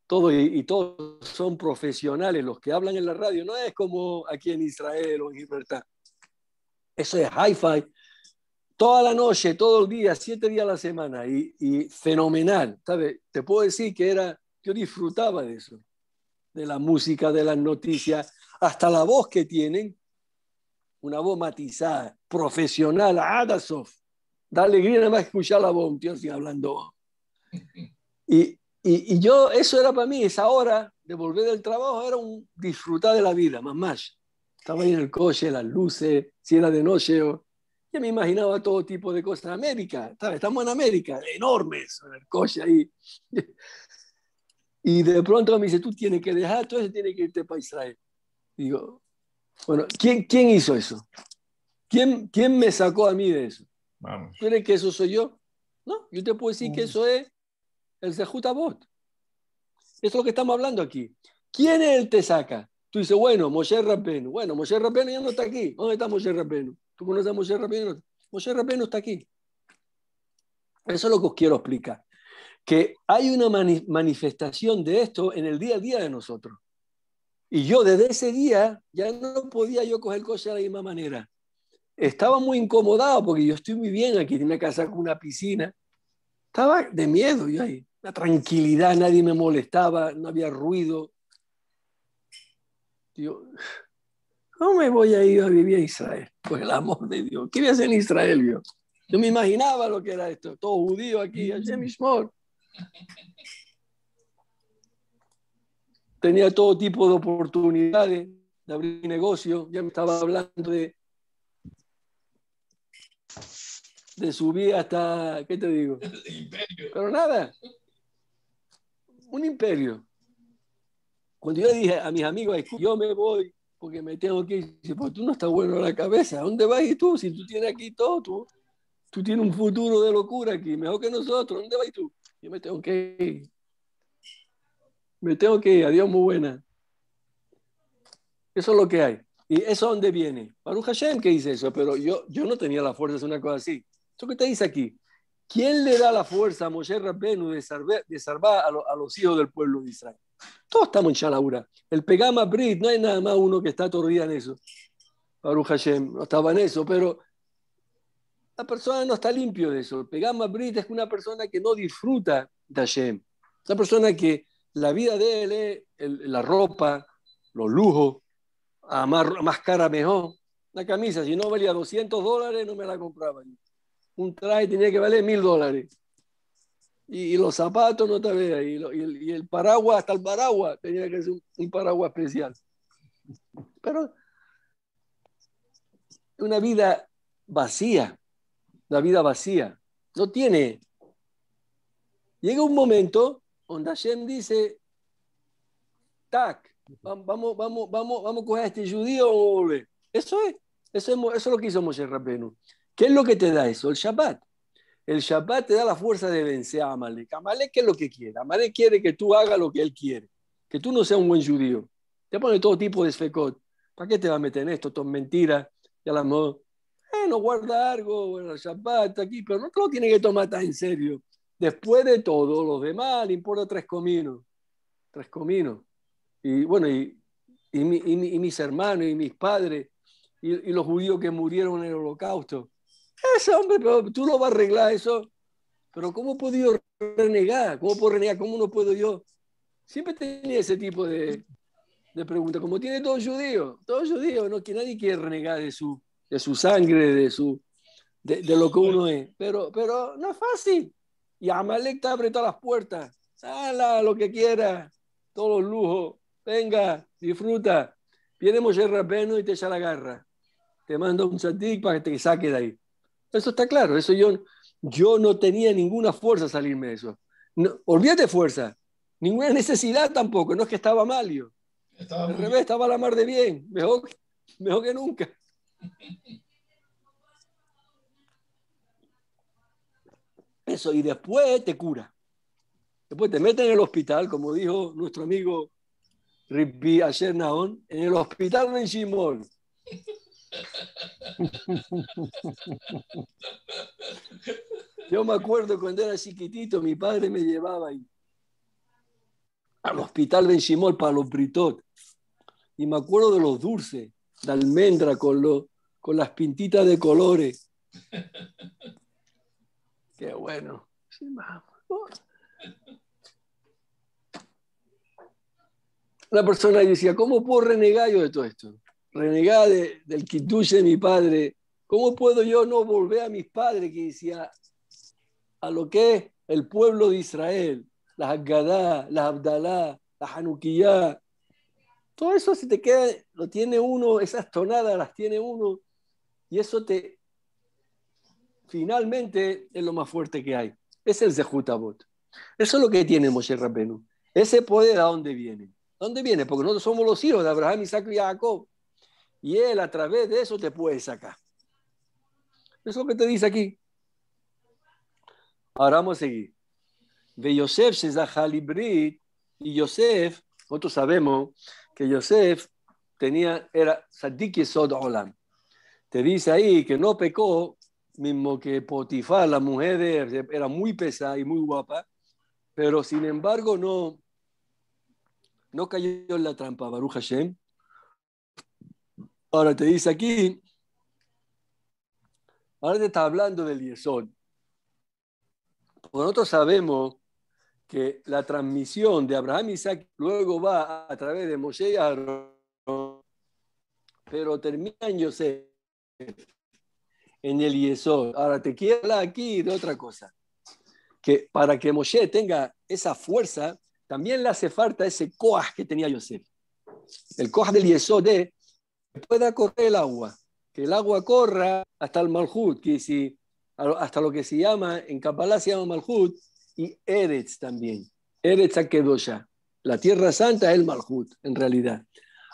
todo, y, y, todos son profesionales los que hablan en la radio, no es como aquí en Israel o en Gibraltar. Eso es hi-fi, toda la noche, todos los día, siete días a la semana, y, fenomenal, ¿sabes? Te puedo decir que era, yo disfrutaba de eso, de la música, de las noticias, hasta la voz que tienen, una voz matizada, profesional, Adasov. Da alegría nada más escuchar la voz, un tío así hablando. Y, y, yo, eso era para mí, esa hora de volver del trabajo era un disfrutar de la vida, más más. Estaba ahí en el coche, las luces, si era de noche o yo me imaginaba todo tipo de cosas. América, ¿sabes? estamos en América, enormes, en el coche ahí. Y de pronto me dice, tú tienes que dejar, todo eso tienes que irte para Israel. Digo, bueno, ¿quién, quién hizo eso? ¿Quién, ¿Quién me sacó a mí de eso? ¿Tú crees que eso soy yo? No, yo te puedo decir que eso es el Sejutabot. Eso es lo que estamos hablando aquí. ¿Quién es el te saca? Tú dices, bueno, Moshe Rapeno. Bueno, Moshe Rapeno ya no está aquí. ¿Dónde está Moshe Rapeno? ¿Cómo no a Moshe Rabbeinu? Moshe Rabbeinu está aquí. Eso es lo que os quiero explicar. Que hay una manifestación de esto en el día a día de nosotros. Y yo desde ese día ya no podía yo coger cosas de la misma manera. Estaba muy incomodado porque yo estoy muy bien aquí, una casa con una piscina. Estaba de miedo yo ahí. La tranquilidad, nadie me molestaba, no había ruido. Yo, ¿cómo me voy a ir a vivir a Israel? Por el amor de Dios. ¿Qué iba a hacer en Israel yo? Yo me imaginaba lo que era esto. Todo judío aquí, el mismo. Tenía todo tipo de oportunidades de abrir negocio. Ya me estaba hablando de, de subir hasta, ¿qué te digo? Imperio. Pero nada. Un imperio. Cuando yo dije a mis amigos, yo me voy porque me tengo que ir. Dice, tú no estás bueno en la cabeza, dónde vas y tú? Si tú tienes aquí todo, tú, tienes un futuro de locura aquí, mejor que nosotros, ¿dónde vas tú? Yo me tengo que ir. Me tengo que ir, adiós, muy buena. Eso es lo que hay. ¿Y eso dónde viene? Baruch Hashem que dice eso, pero yo, yo no tenía la fuerza de una cosa así. ¿Tú qué te dice aquí? ¿Quién le da la fuerza a Moshe Rabbenu de salvar, a los hijos del pueblo de Israel? Todos estamos en Shalaura. El Pegama Brit, no hay nada más uno que está aturdida en eso. Baruch Hashem, no estaba en eso, pero la persona no está limpio de eso. El Pegama Brit es una persona que no disfruta de Hashem. Una persona que la vida de él es la ropa, los lujos, a más, cara mejor. La camisa, si no valía 200 dólares, no me la compraba. Un traje tenía que valer mil dólares y, los zapatos no te veas, y, el paraguas, hasta el paraguas, tenía que ser un, paraguas especial. Pero una vida vacía, la vida vacía, no tiene. Llega un momento donde Hashem dice, tac, vamos, vamos, vamos, vamos a coger a este judío. Eso es, eso eso lo que hizo Moshe Rabbeinu. ¿Qué es lo que te da eso? El Shabbat. El Shabbat te da la fuerza de vencer a Amalek. Amalek es lo que quiere. Amalek quiere que tú hagas lo que él quiere. Que tú no seas un buen judío. Te pone todo tipo de fecot. ¿Para qué te va a meter en esto? Tus mentiras. Y a la moda. Eh, no guarda algo. El Shabbat está aquí. Pero no te lo tiene que tomar tan en serio. Después de todo, los demás le importa tres cominos. Tres cominos. Y bueno, y mis hermanos y mis padres y los judíos que murieron en el holocausto eso hombre, pero tú no vas a arreglar eso. Pero ¿cómo he podido renegar? ¿Cómo puedo renegar? ¿Cómo no puedo yo? Siempre tenía ese tipo de, de preguntas, como tiene todo judío, todo judío, ¿no? que nadie quiere renegar de su, de su sangre, de, su, de, lo que uno es. Pero, pero no es fácil. Y Amalek te abre todas las puertas. Sala, lo que quiera, todos los lujos. Venga, disfruta. Viene Moshe Rabeno y te echa la garra. Te mando un sadik para que te saque de ahí. Eso está claro. Eso yo, yo no tenía ninguna fuerza a salirme de eso. olvídate fuerza. Ninguna necesidad tampoco. No es que estaba mal yo. Estaba Al revés, estaba a la mar de bien. Mejor, mejor que nunca. Eso, y después te cura. Después te meten en el hospital, como dijo nuestro amigo Ripi ayer en el hospital de Shimon. Yo me acuerdo cuando era chiquitito, mi padre me llevaba al hospital Benchimol para los britot. Y me acuerdo de los dulces, de almendra con, con las pintitas de colores. Qué bueno. la persona decía, ¿cómo puedo renegar yo de todo esto? renegada del quituche de mi padre, ¿cómo puedo yo no volver a mis padres que decía a lo que es el pueblo de Israel? Las Agadá las Abdalá, las Hanukkiyah. Todo eso si te queda, lo tiene uno, esas tonadas las tiene uno y eso te, finalmente es lo más fuerte que hay. Es el Zehutabot. Eso es lo que tiene Moshe Rabenu. Ese poder, ¿a dónde viene? ¿Dónde viene? Porque nosotros somos los hijos de Abraham, Isaac y Jacob. Y Él a través de eso te puede sacar. Es lo que te dice aquí. Ahora vamos a seguir. De Yosef se y Yosef, nosotros sabemos que Yosef tenía, era Sadik Yesod Olam. Te dice ahí que no pecó, mismo que Potifar, la mujer de, era muy pesada y muy guapa, pero sin embargo no, no cayó en la trampa, Baruch Hashem, Ahora te dice aquí, ahora te está hablando del Yesod. nosotros sabemos que la transmisión de Abraham y Isaac luego va a través de Moshe y Aarón, pero termina en Yosef, en el Yesod. Ahora te quiero hablar aquí de otra cosa, que para que Moshe tenga esa fuerza, también le hace falta ese coaj que tenía Yosef. El coaj del Yesod de pueda correr el agua, que el agua corra hasta el Malhut, que si, hasta lo que se llama, en Kabbalah se llama Malhut, y Eretz también. Eretz ya. La Tierra Santa es el Malhut, en realidad.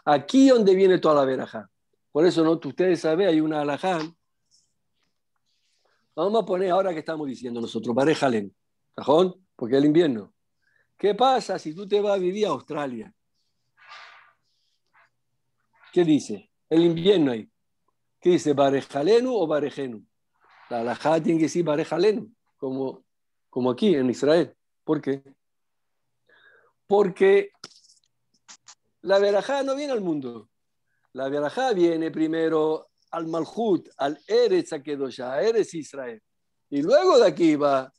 Aquí donde viene toda la veraja Por eso, ¿no? ustedes saben, hay una alajá. Vamos a poner ahora que estamos diciendo nosotros, Barejalen, cajón Porque es el invierno. ¿Qué pasa si tú te vas a vivir a Australia? ¿Qué dice? El invierno ahí. ¿Qué dice? ¿Barejalenu o barejenu? La laja, tiene que decir barejalenu, como, como aquí en Israel. ¿Por qué? Porque la verajá no viene al mundo. La verajá viene primero al Malhut, al Eretz ya ya, eres Israel. Y luego de aquí va.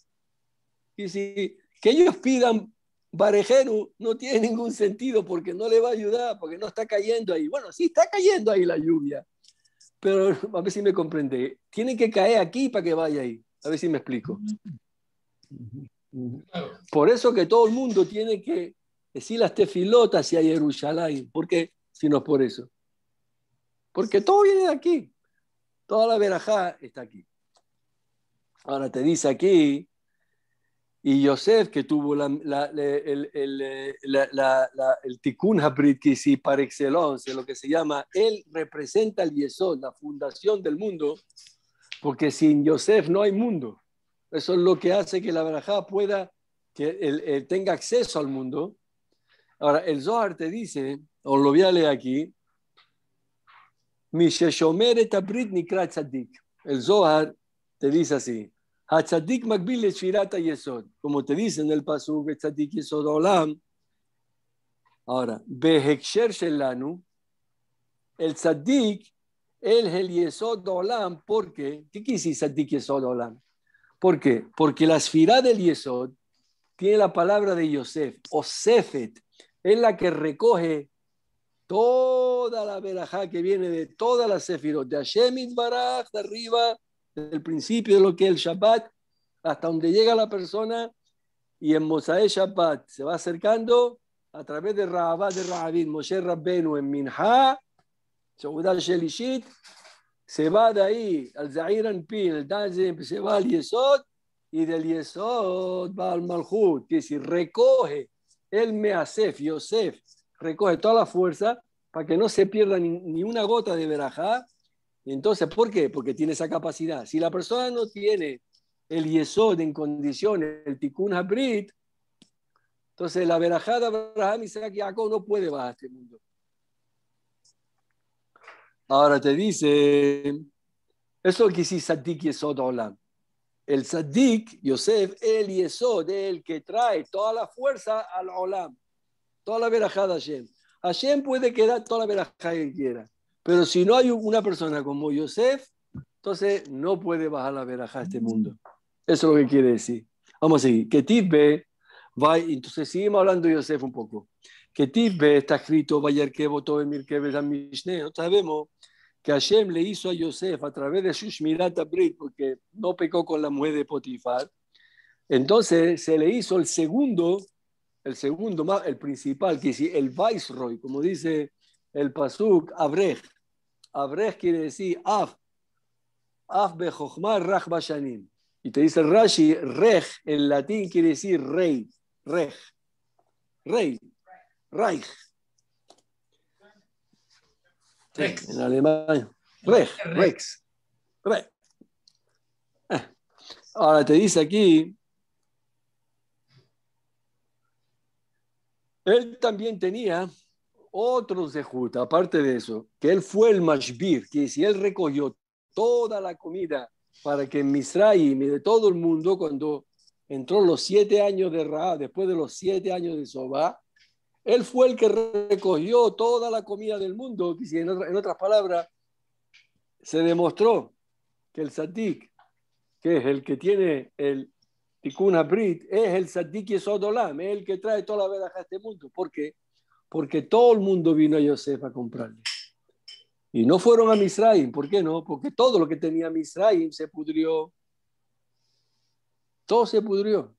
Y si, que ellos pidan Barejenu no tiene ningún sentido porque no le va a ayudar, porque no está cayendo ahí. Bueno, sí está cayendo ahí la lluvia, pero a ver si me comprende. Tiene que caer aquí para que vaya ahí. A ver si me explico. Por eso que todo el mundo tiene que decir las tefilotas hacia Jerusalén. ¿Por qué? Si no es por eso. Porque todo viene de aquí. Toda la verajá está aquí. Ahora te dice aquí, y Yosef, que tuvo el, el, eh, la, el tikkun habrit par excellence, lo que se llama, él representa el Yesod, la fundación del mundo, porque sin Yosef no hay mundo. Eso es lo que hace que la Barajá pueda, que él, él tenga acceso al mundo. Ahora, el Zohar te dice, os lo voy a leer aquí, el Zohar te dice así, Hatzadik Makbil Shirata Yesod. Como te dicen en el Pasuk, Hatzadik Yesod Olam. Ahora, el Tzadik, el Hel Yesod Olam, ¿por qué? ¿Qué el Tzadik Yesod Olam? ¿Por qué? Porque la esfirá del Yesod tiene la palabra de Yosef, o Sefet, es la que recoge toda la verajá que viene de todas las sefirot, de Hashem Baraj, de arriba el principio de lo que es el Shabbat, hasta donde llega la persona, y en Mosae Shabbat se va acercando a través de Rabat de Rahabin, Moshe Rabbenu en Minha, Shogudal Shelishit, se va de ahí al Zairan Pil el se va al Yesod, y del Yesod va al Malhut, que si recoge el Measef, Yosef, recoge toda la fuerza para que no se pierda ni, ni una gota de verajá entonces, ¿por qué? Porque tiene esa capacidad. Si la persona no tiene el yesod en condiciones, el tikkun habrit, entonces la verajada de Abraham, y Jacob no puede bajar a este mundo. Ahora te dice, eso que sí Sadik Yesod Olam. El Sadik, Yosef, el Yesod, el que trae toda la fuerza al Olam, toda la verajada a A Hashem puede quedar toda la verajada que quiera. Pero si no hay una persona como Yosef, entonces no puede bajar la veraja a este mundo. Eso es lo que quiere decir. Vamos a seguir. Que va, entonces seguimos hablando de Yosef un poco. Que Tibbe está escrito, Bayer Kebo, Tobemir Kebe, Mishneh. Sabemos que Hashem le hizo a Yosef a través de su Abrit, porque no pecó con la mujer de Potifar. Entonces se le hizo el segundo, el segundo más, el principal, que es el viceroy, como dice el Pasuk Abrech, Abrech quiere decir Af. Af bejochmar raj Y te dice Rashi, Rej, en latín quiere decir rey. Rej. Rey. Reich. Rex. En alemán. Rex. Rex. Rex. Eh. Ahora te dice aquí. Él también tenía otros otro juta aparte de eso, que él fue el Mashbir, que si él recogió toda la comida para que Misraim y de todo el mundo, cuando entró los siete años de Ra, después de los siete años de Soba, él fue el que recogió toda la comida del mundo. En, otra, en otras palabras, se demostró que el Sadik, que es el que tiene el Tikkun brit, es el Sadik y Sodolam, es el que trae toda la verdad a este mundo. ¿Por qué? porque todo el mundo vino a Yosef a comprarle. Y no fueron a Misraim, ¿por qué no? Porque todo lo que tenía Misraim se pudrió. Todo se pudrió.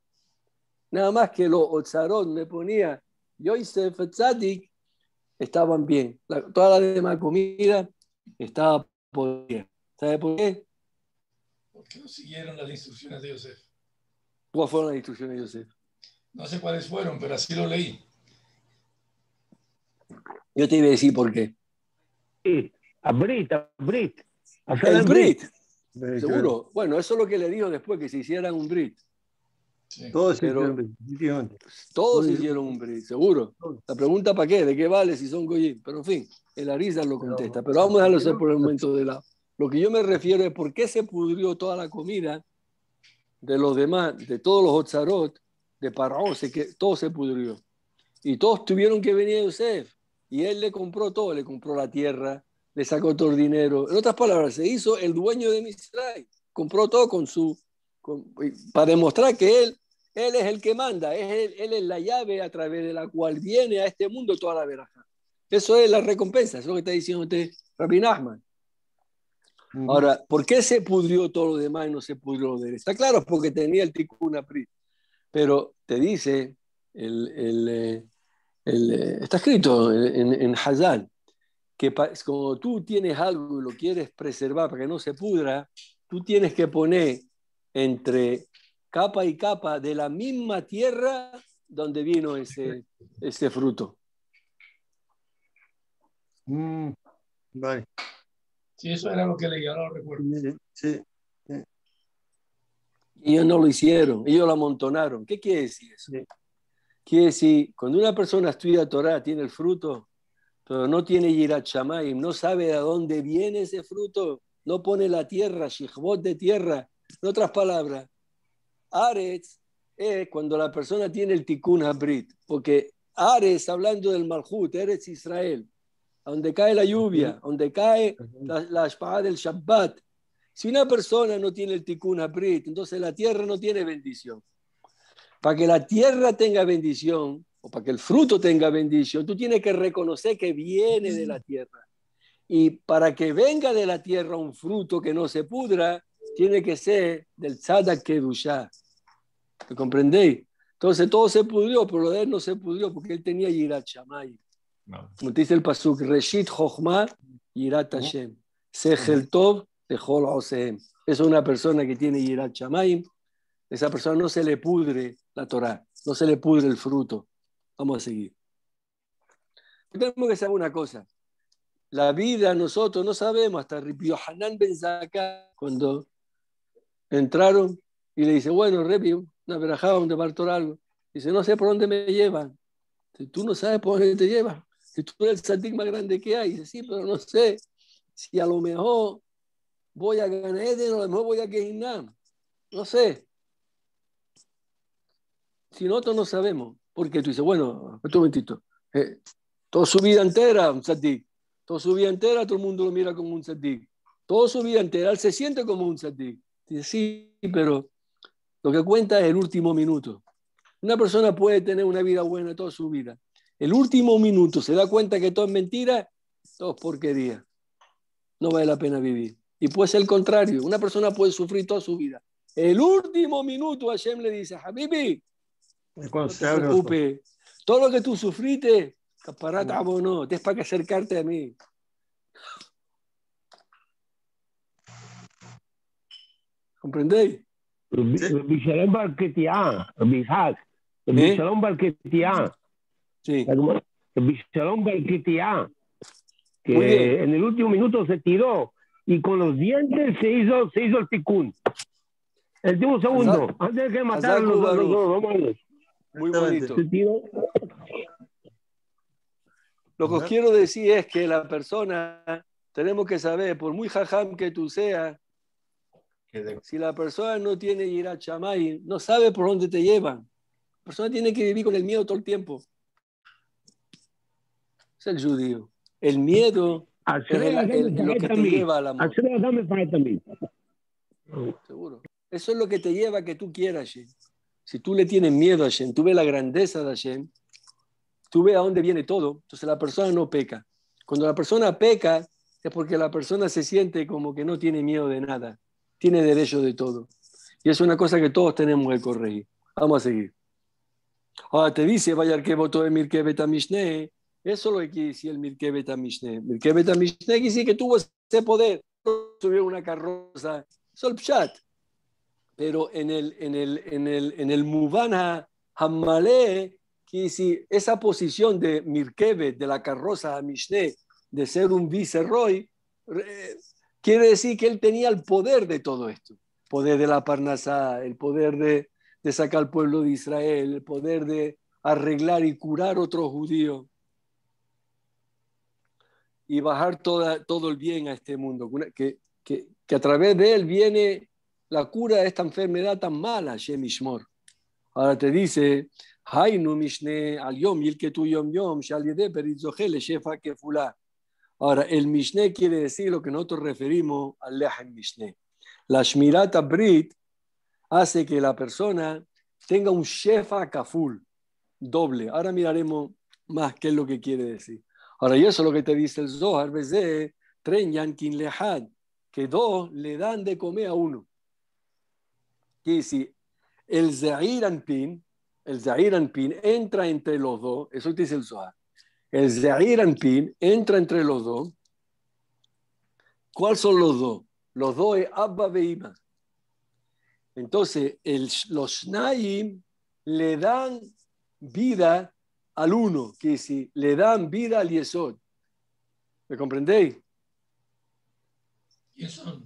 Nada más que los Otzarot me ponía Yosef Tzadik estaban bien. toda la demás comida estaba bien ¿Sabe por qué? Porque no siguieron las instrucciones de Yosef. ¿Cuáles fueron las instrucciones de Yosef? No sé cuáles fueron, pero así lo leí. Yo te iba a decir por qué. a Brit, a Brit. A el Brit. Seguro. Bueno, eso es lo que le dijo después, que se hicieran un Brit. Todos, hicieron, todos hicieron un Brit, seguro. La pregunta para qué, de qué vale si son Goyim. Pero en fin, el Ariza lo contesta. Pero vamos a dejarlo por el momento de lado. Lo que yo me refiero es por qué se pudrió toda la comida de los demás, de todos los Otsarot de Parón, que todo se pudrió. Y todos tuvieron que venir a Yosef. Y él le compró todo, le compró la tierra, le sacó todo el dinero. En otras palabras, se hizo el dueño de Misraim. Compró todo con su, con, para demostrar que él, él es el que manda, es él, es la llave a través de la cual viene a este mundo toda la veraja. Eso es la recompensa, eso es lo que está diciendo usted, Rabin Ahmad. Ahora, ¿por qué se pudrió todo lo demás y no se pudrió lo él? Está claro, porque tenía el Tikkun Pero te dice el, el, eh, eh, está escrito en, en, que como tú tienes algo y lo quieres preservar para que no se pudra, tú tienes que poner entre capa y capa de la misma tierra donde vino ese, fruto. Mm, vale. Sí, eso era lo que leía, no recuerdo. Sí, sí. Ellos no lo hicieron, ellos lo amontonaron. ¿Qué quiere decir eso? Sí. Quiere decir, cuando una persona estudia Torah, tiene el fruto, pero no tiene Yirat Shamayim, no sabe de dónde viene ese fruto, no pone la tierra, Shijbot de tierra. En otras palabras, Aretz es cuando la persona tiene el Tikkun Habrit, porque Ares, hablando del Malhut, eres Israel, donde cae la lluvia, donde cae la, espada del Shabbat. Si una persona no tiene el Tikkun Habrit, entonces la tierra no tiene bendición para que la tierra tenga bendición o para que el fruto tenga bendición, tú tienes que reconocer que viene de la tierra. Y para que venga de la tierra un fruto que no se pudra, tiene que ser del Tzadak Kedushah. ¿Me comprendéis? Entonces todo se pudrió, pero lo de él no se pudrió porque él tenía Yirat Shamay. No. Como dice el Pasuk, Reshit Jochma Yirat Hashem. Sejel Tov Tejol Oseem. Es una persona que tiene Yirat Shamayim esa persona no se le pudre la Torah, no se le pudre el fruto. Vamos a seguir. Tenemos que saber una cosa. La vida nosotros no sabemos, hasta Yohanan Ben Zaka cuando entraron y le dice, bueno, Rebi, una verajada, a torar algo. Dice, no sé por dónde me llevan. tú no sabes por dónde te lleva si tú eres el santín más grande que hay, dice, sí, pero no sé si a lo mejor voy a ganar o a lo mejor voy a Gehinam. No sé, si nosotros no sabemos, porque tú dices, bueno, un momentito, eh, toda su vida entera un sadik, toda su vida entera todo el mundo lo mira como un sadik, toda su vida entera él se siente como un sadik. sí, pero lo que cuenta es el último minuto. Una persona puede tener una vida buena toda su vida. El último minuto se da cuenta que todo es mentira, todo es porquería. No vale la pena vivir. Y puede ser el contrario. Una persona puede sufrir toda su vida. El último minuto Hashem le dice, Habibi, todo lo que tú sufriste, caparata, no, es para que acercarte a mí. ¿Comprendéis? El Bichalón Barquetiá, El Bishalom Barquetiá. Sí. el Barquetiá, que en el último minuto se tiró y con los dientes se hizo, se hizo el ticún. El último segundo, antes de que mataran los, los romanos muy bonito. Lo que os quiero decir es que la persona, tenemos que saber, por muy jajam que tú seas, si la persona no tiene chamay, no sabe por dónde te llevan. La persona tiene que vivir con el miedo todo el tiempo. Es el judío. El miedo es lo que te lleva Eso es lo que te lleva a que tú quieras. Si tú le tienes miedo a Hashem, tú ves la grandeza de Hashem, tú ves a dónde viene todo, entonces la persona no peca. Cuando la persona peca es porque la persona se siente como que no tiene miedo de nada, tiene derecho de todo. Y es una cosa que todos tenemos que corregir. Vamos a seguir. Ahora te dice, vaya que de Eso es lo que dice el Mirke Betamishne. Mirke Betamishne quiere decir que tuvo ese poder. Subió una carroza. Solpchat pero en el, en el, en el, en el Mubana hamale que esa posición de Mirkebe, de la carroza a Mishneh, de ser un viceroy, quiere decir que él tenía el poder de todo esto, poder de la Parnasá, el poder de, sacar al pueblo de Israel, el poder de arreglar y curar otro judío y bajar toda, todo el bien a este mundo, que, que a través de él viene la cura de esta enfermedad tan mala, Shemishmor. Ahora te dice, al Yom Yom Ahora, el Mishne quiere decir lo que nosotros referimos al Lehem Mishne. La Shmirata Brit hace que la persona tenga un Shefa Kaful, doble. Ahora miraremos más qué es lo que quiere decir. Ahora, y eso es lo que te dice el Zohar, Tren Yankin Lehad, que dos le dan de comer a uno si el Zahir pin el Zahir entra entre los dos, eso dice el Zohar, el Zahir entra entre los dos. ¿Cuáles son los dos? Los dos es Abba Beima. Entonces, los Naim le dan vida al uno, que si le dan vida al Yesod. ¿Me comprendéis?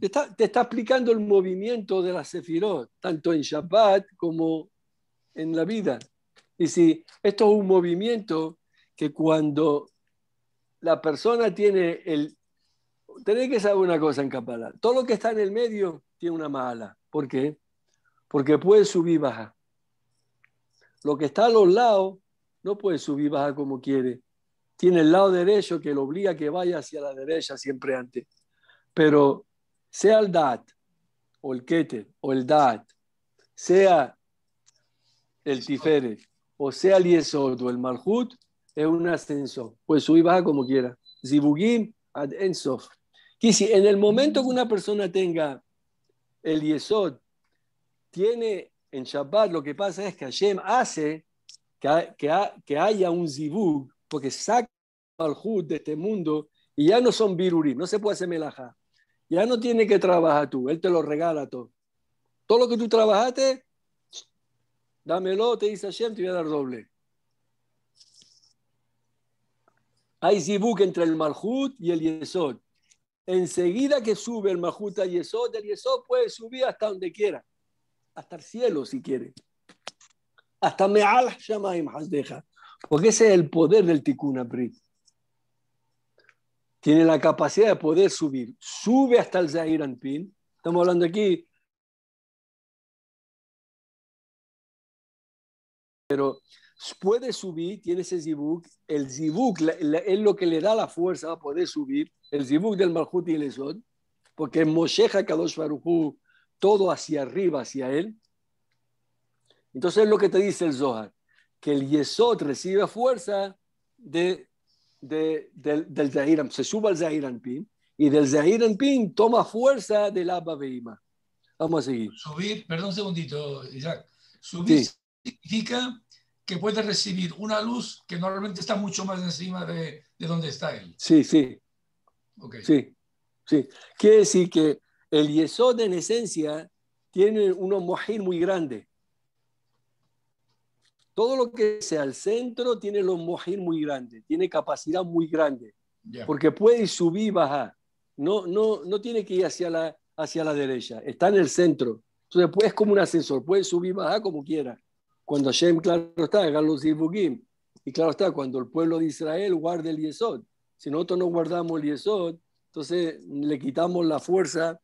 Te está, te explicando el movimiento de la Sefirot, tanto en Shabbat como en la vida. Y si esto es un movimiento que cuando la persona tiene el... Tenéis que saber una cosa en Kapala. Todo lo que está en el medio tiene una mala. ¿Por qué? Porque puede subir y bajar. Lo que está a los lados no puede subir y bajar como quiere. Tiene el lado derecho que lo obliga a que vaya hacia la derecha siempre antes pero sea el DAT o el Keter o el DAT, sea el Tiferet o sea el Yesod o el Malhut, es un ascenso. Pues sube y baja como quiera. Zibugim ad Ensof. si en el momento que una persona tenga el Yesod, tiene en Shabbat, lo que pasa es que Hashem hace que, que, haya un zibug, porque saca el Jud de este mundo y ya no son virurim, no se puede hacer melajá. Ya no tiene que trabajar tú, Él te lo regala todo. Todo lo que tú trabajaste, dámelo, te dice Hashem, te voy a dar doble. Hay zibuk entre el Malhut y el Yesod. Enseguida que sube el Malhut al Yesod, el Yesod puede subir hasta donde quiera, hasta el cielo si quiere. Hasta Me'al Shamaim deja Porque ese es el poder del Tikkun Abrit tiene la capacidad de poder subir. Sube hasta el Zahir pin Estamos hablando aquí. Pero puede subir, tiene ese zibuk. El zibuk es lo que le da la fuerza a poder subir. El zibuk del Malhut y el Esod. Porque Moshe Kadosh Baruchu, todo hacia arriba, hacia él. Entonces es lo que te dice el Zohar. Que el Yesod recibe fuerza de del, del se sube al Zahiran al-Pin, y del Zahiran al-Pin toma fuerza del Abba Vamos a seguir. Subir, perdón un segundito, Isaac. Subir significa que puede recibir una luz que normalmente está mucho más encima de, de donde está él. Sí, sí. Sí, sí. Quiere decir que el Yesod en esencia tiene un mohir muy grande todo lo que sea el centro tiene los mojín muy grande, tiene capacidad muy grande, porque puede subir y bajar. No, no, no tiene que ir hacia la, hacia la derecha, está en el centro. Entonces, pues, es como un ascensor, puede subir y bajar como quiera. Cuando Shem, claro está, Carlos y claro está, cuando el pueblo de Israel guarda el Yesod, si nosotros no guardamos el Yesod, entonces le quitamos la fuerza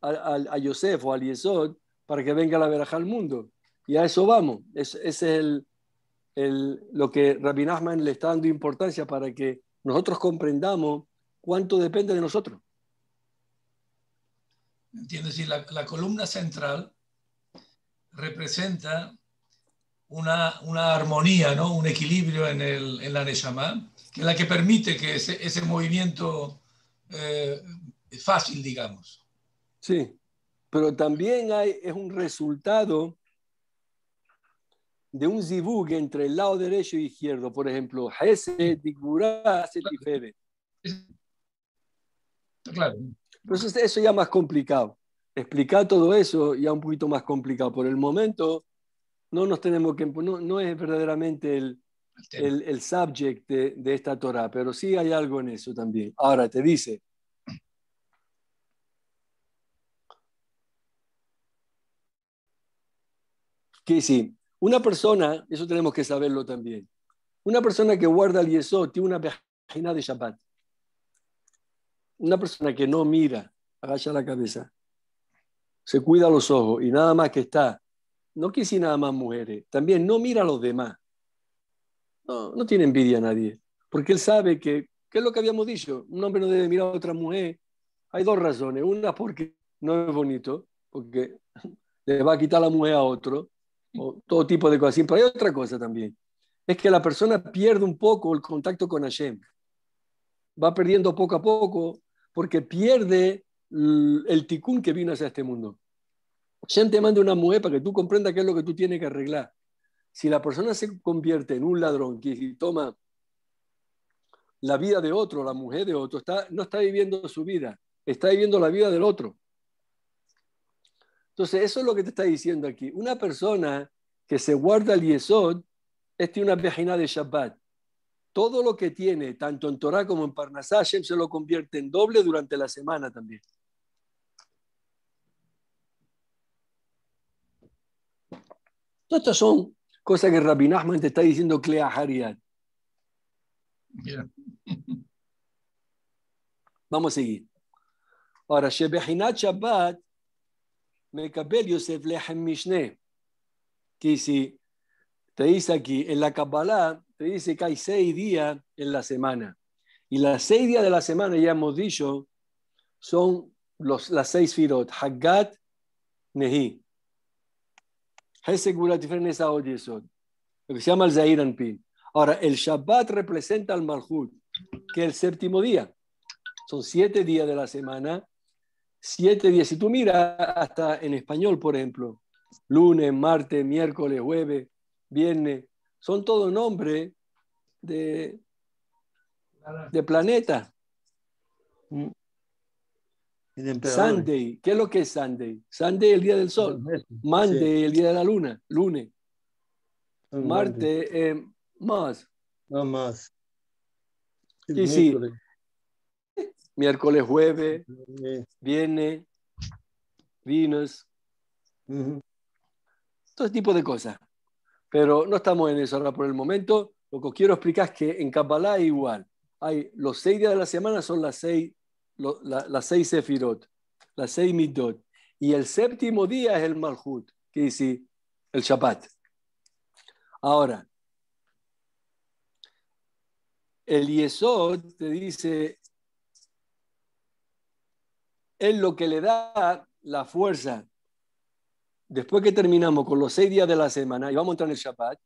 a, a, Yosef o al Yesod para que venga la veraja al mundo. Y a eso vamos. ese es el, lo que Rabbi le está dando importancia para que nosotros comprendamos cuánto depende de nosotros. Entiendo, si la, la columna central representa una, una armonía, ¿no? un equilibrio en, el, en la Neshama, que es la que permite que ese, ese movimiento es eh, fácil, digamos. Sí, pero también hay, es un resultado de un zibug entre el lado derecho e izquierdo, por ejemplo, Hesed, Claro. eso, pues eso ya más complicado. Explicar todo eso ya un poquito más complicado. Por el momento, no nos tenemos que. No, es verdaderamente el, el, subject de, esta Torah, pero sí hay algo en eso también. Ahora te dice. Que sí, una persona, eso tenemos que saberlo también, una persona que guarda el yeso tiene una página de Shabbat. Una persona que no mira, agacha la cabeza, se cuida los ojos y nada más que está, no si nada más mujeres, también no mira a los demás. No, no tiene envidia a nadie, porque él sabe que, ¿qué es lo que habíamos dicho? Un hombre no debe mirar a otra mujer. Hay dos razones. Una porque no es bonito, porque le va a quitar la mujer a otro, todo tipo de cosas. Pero hay otra cosa también, es que la persona pierde un poco el contacto con Hashem. Va perdiendo poco a poco porque pierde el ticún que vino hacia este mundo. Hashem te manda una mujer para que tú comprendas qué es lo que tú tienes que arreglar. Si la persona se convierte en un ladrón que toma la vida de otro, la mujer de otro, no está viviendo su vida, está viviendo la vida del otro. Entonces, eso es lo que te está diciendo aquí. Una persona que se guarda el Yesod es una vejina de Shabbat. Todo lo que tiene, tanto en Torah como en Parnasá, se lo convierte en doble durante la semana también. estas son cosas que Rabbi te está diciendo Clea Hariat. Vamos a seguir. Ahora, de Shabbat me se Yosef Lehem misne, Que si te dice aquí, en la Kabbalah te dice que hay seis días en la semana. Y las seis días de la semana, ya hemos dicho, son los, las seis firot. haggat Nehi. Lo que se llama el Zairan Pin. Ahora, el Shabbat representa al Malhut, que es el séptimo día. Son siete días de la semana siete días. Si tú miras hasta en español, por ejemplo, lunes, martes, miércoles, jueves, viernes, son todos nombres de, de planetas. Mm. Sunday, ¿qué es lo que es Sunday? Sunday el día del sol, Monday el día de la luna, lunes, Marte es eh, más. No más. sí, miércoles, jueves, viernes, vinos, todo tipo de cosas. Pero no estamos en eso ahora por el momento. Lo que quiero explicar es que en Kabbalah igual. Hay los seis días de la semana son las seis, las seis sefirot, las seis midot. Y el séptimo día es el malhut, que dice el Shabbat. Ahora, el Yesod te dice es lo que le da la fuerza. Después que terminamos con los seis días de la semana y vamos a entrar en el Shabbat,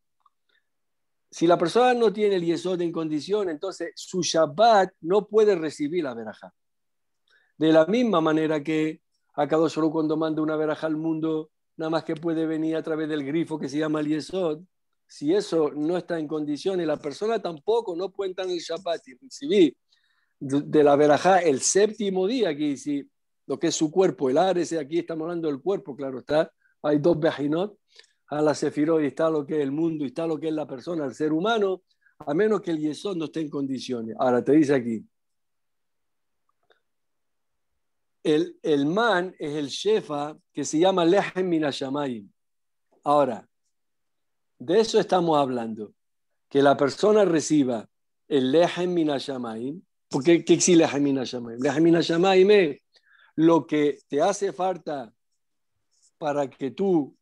si la persona no tiene el yesod en condición, entonces su Shabbat no puede recibir la verajá. De la misma manera que acabó solo cuando manda una verajá al mundo, nada más que puede venir a través del grifo que se llama el yesod, si eso no está en Y la persona tampoco no puede entrar en el Shabbat y recibir de la verajá el séptimo día, que si lo que es su cuerpo, el Ares, aquí estamos hablando del cuerpo, claro está, hay dos Bejinot, a la Sefirot y está lo que es el mundo, y está lo que es la persona, el ser humano, a menos que el Yesod no esté en condiciones. Ahora te dice aquí, el, el man es el Shefa que se llama Lehem Minashamayim. Ahora, de eso estamos hablando, que la persona reciba el Lehem Minashamayim, porque ¿qué es Lehem Minashamayim? Lehem Minashamayim es lo que te hace falta para que tú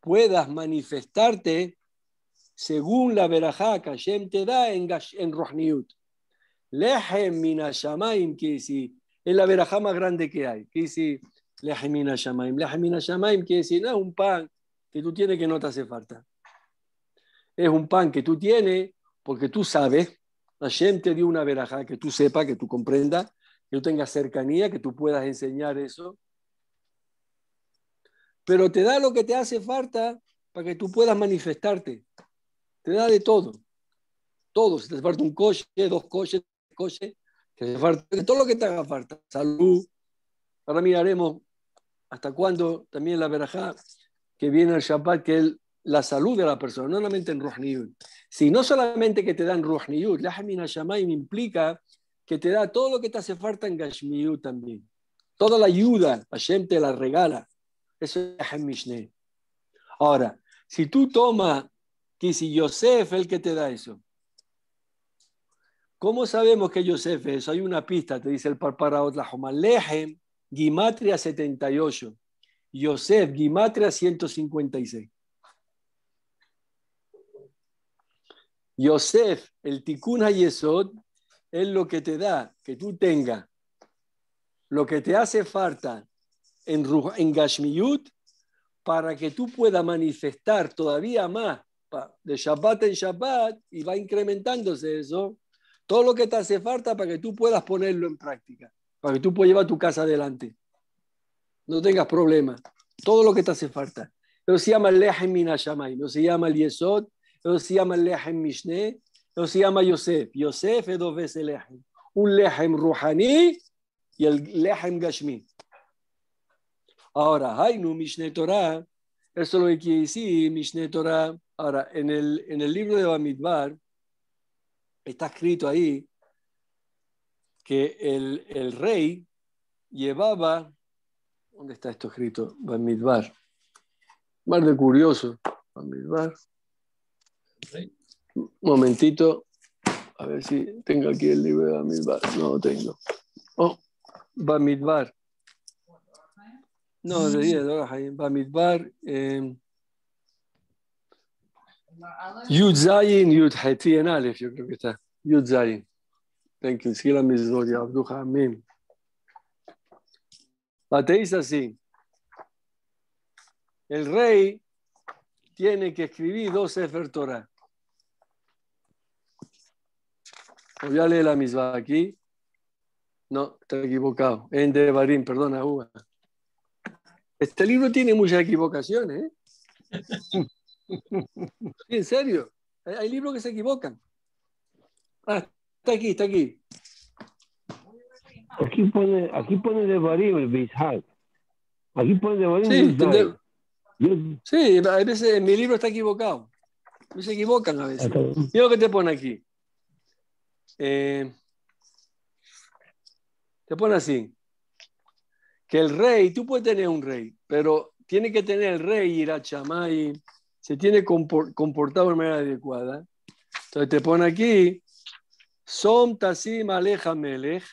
puedas manifestarte según la verajá que Hashem te da en, en Rohniut. Lehem minashamaim, es la verajá más grande que hay. Que si Lehem minashamaim. no es un pan que tú tienes que no te hace falta. Es un pan que tú tienes porque tú sabes, Hashem te dio una verajá que tú sepas, que tú comprendas, que tú tengas cercanía, que tú puedas enseñar eso. Pero te da lo que te hace falta para que tú puedas manifestarte. Te da de todo. Todo. Si te hace falta un coche, dos coches, tres coches, te hace falta todo lo que te haga falta. Salud. Ahora miraremos hasta cuándo también la verajá que viene al Shabbat, que es la salud de la persona, no solamente en Ruhniyut, sino solamente que te dan Ruhniyut. La y Shamayim implica que te da todo lo que te hace falta en Gashmiú también. Toda la ayuda, la te la regala. Eso es Mishneh. Ahora, si tú tomas que si Yosef el que te da eso, ¿cómo sabemos que Yosef eso? Hay una pista, te dice el Parparaot Lehem, Gimatria 78. Yosef, Gimatria 156. Yosef, el Tikun Hayesod, es lo que te da, que tú tengas, lo que te hace falta en, en Gashmiyut, para que tú puedas manifestar todavía más, de Shabbat en Shabbat, y va incrementándose eso, todo lo que te hace falta para que tú puedas ponerlo en práctica, para que tú puedas llevar tu casa adelante. No tengas problemas, todo lo que te hace falta. Eso se llama Lehem Minashamay, no se llama el eso se llama Lehem se llama Yosef. Yosef es dos veces Un lehem ruhaní y el lehem gashmi. Ahora, hay Mishneh Torah, eso lo que quiere decir Mishneh Torah. Ahora, en el, libro de Bamidbar está escrito ahí que el, rey llevaba, ¿dónde está esto escrito? Bamidbar. Más de curioso. Bamidbar momentito, a ver si tengo aquí el libro de Bamidbar. No lo tengo. Oh, Bamidbar. No, de día de Bamidbar. Zayin, Yud Heti en Aleph, yo creo que está. Yud Zayin. Thank you. Sila Mizor Yabduch Amén. Mateis dice así. El rey tiene que escribir dos Efer Torah. Voy pues a leer la misma aquí. No, está equivocado. En Devarim, perdona, Uva. Este libro tiene muchas equivocaciones. ¿eh? en serio, hay, libros que se equivocan. Ah, está aquí, está aquí. Aquí pone, aquí pone Devarim el Aquí pone Devarim sí, de, sí, a veces mi libro está equivocado. Se equivocan a veces. Mira lo que te pone aquí. Eh, te pone así, que el rey, tú puedes tener un rey, pero tiene que tener el rey a y se tiene comportado de manera adecuada. Entonces te pone aquí, Som Tasim Aleja Melech,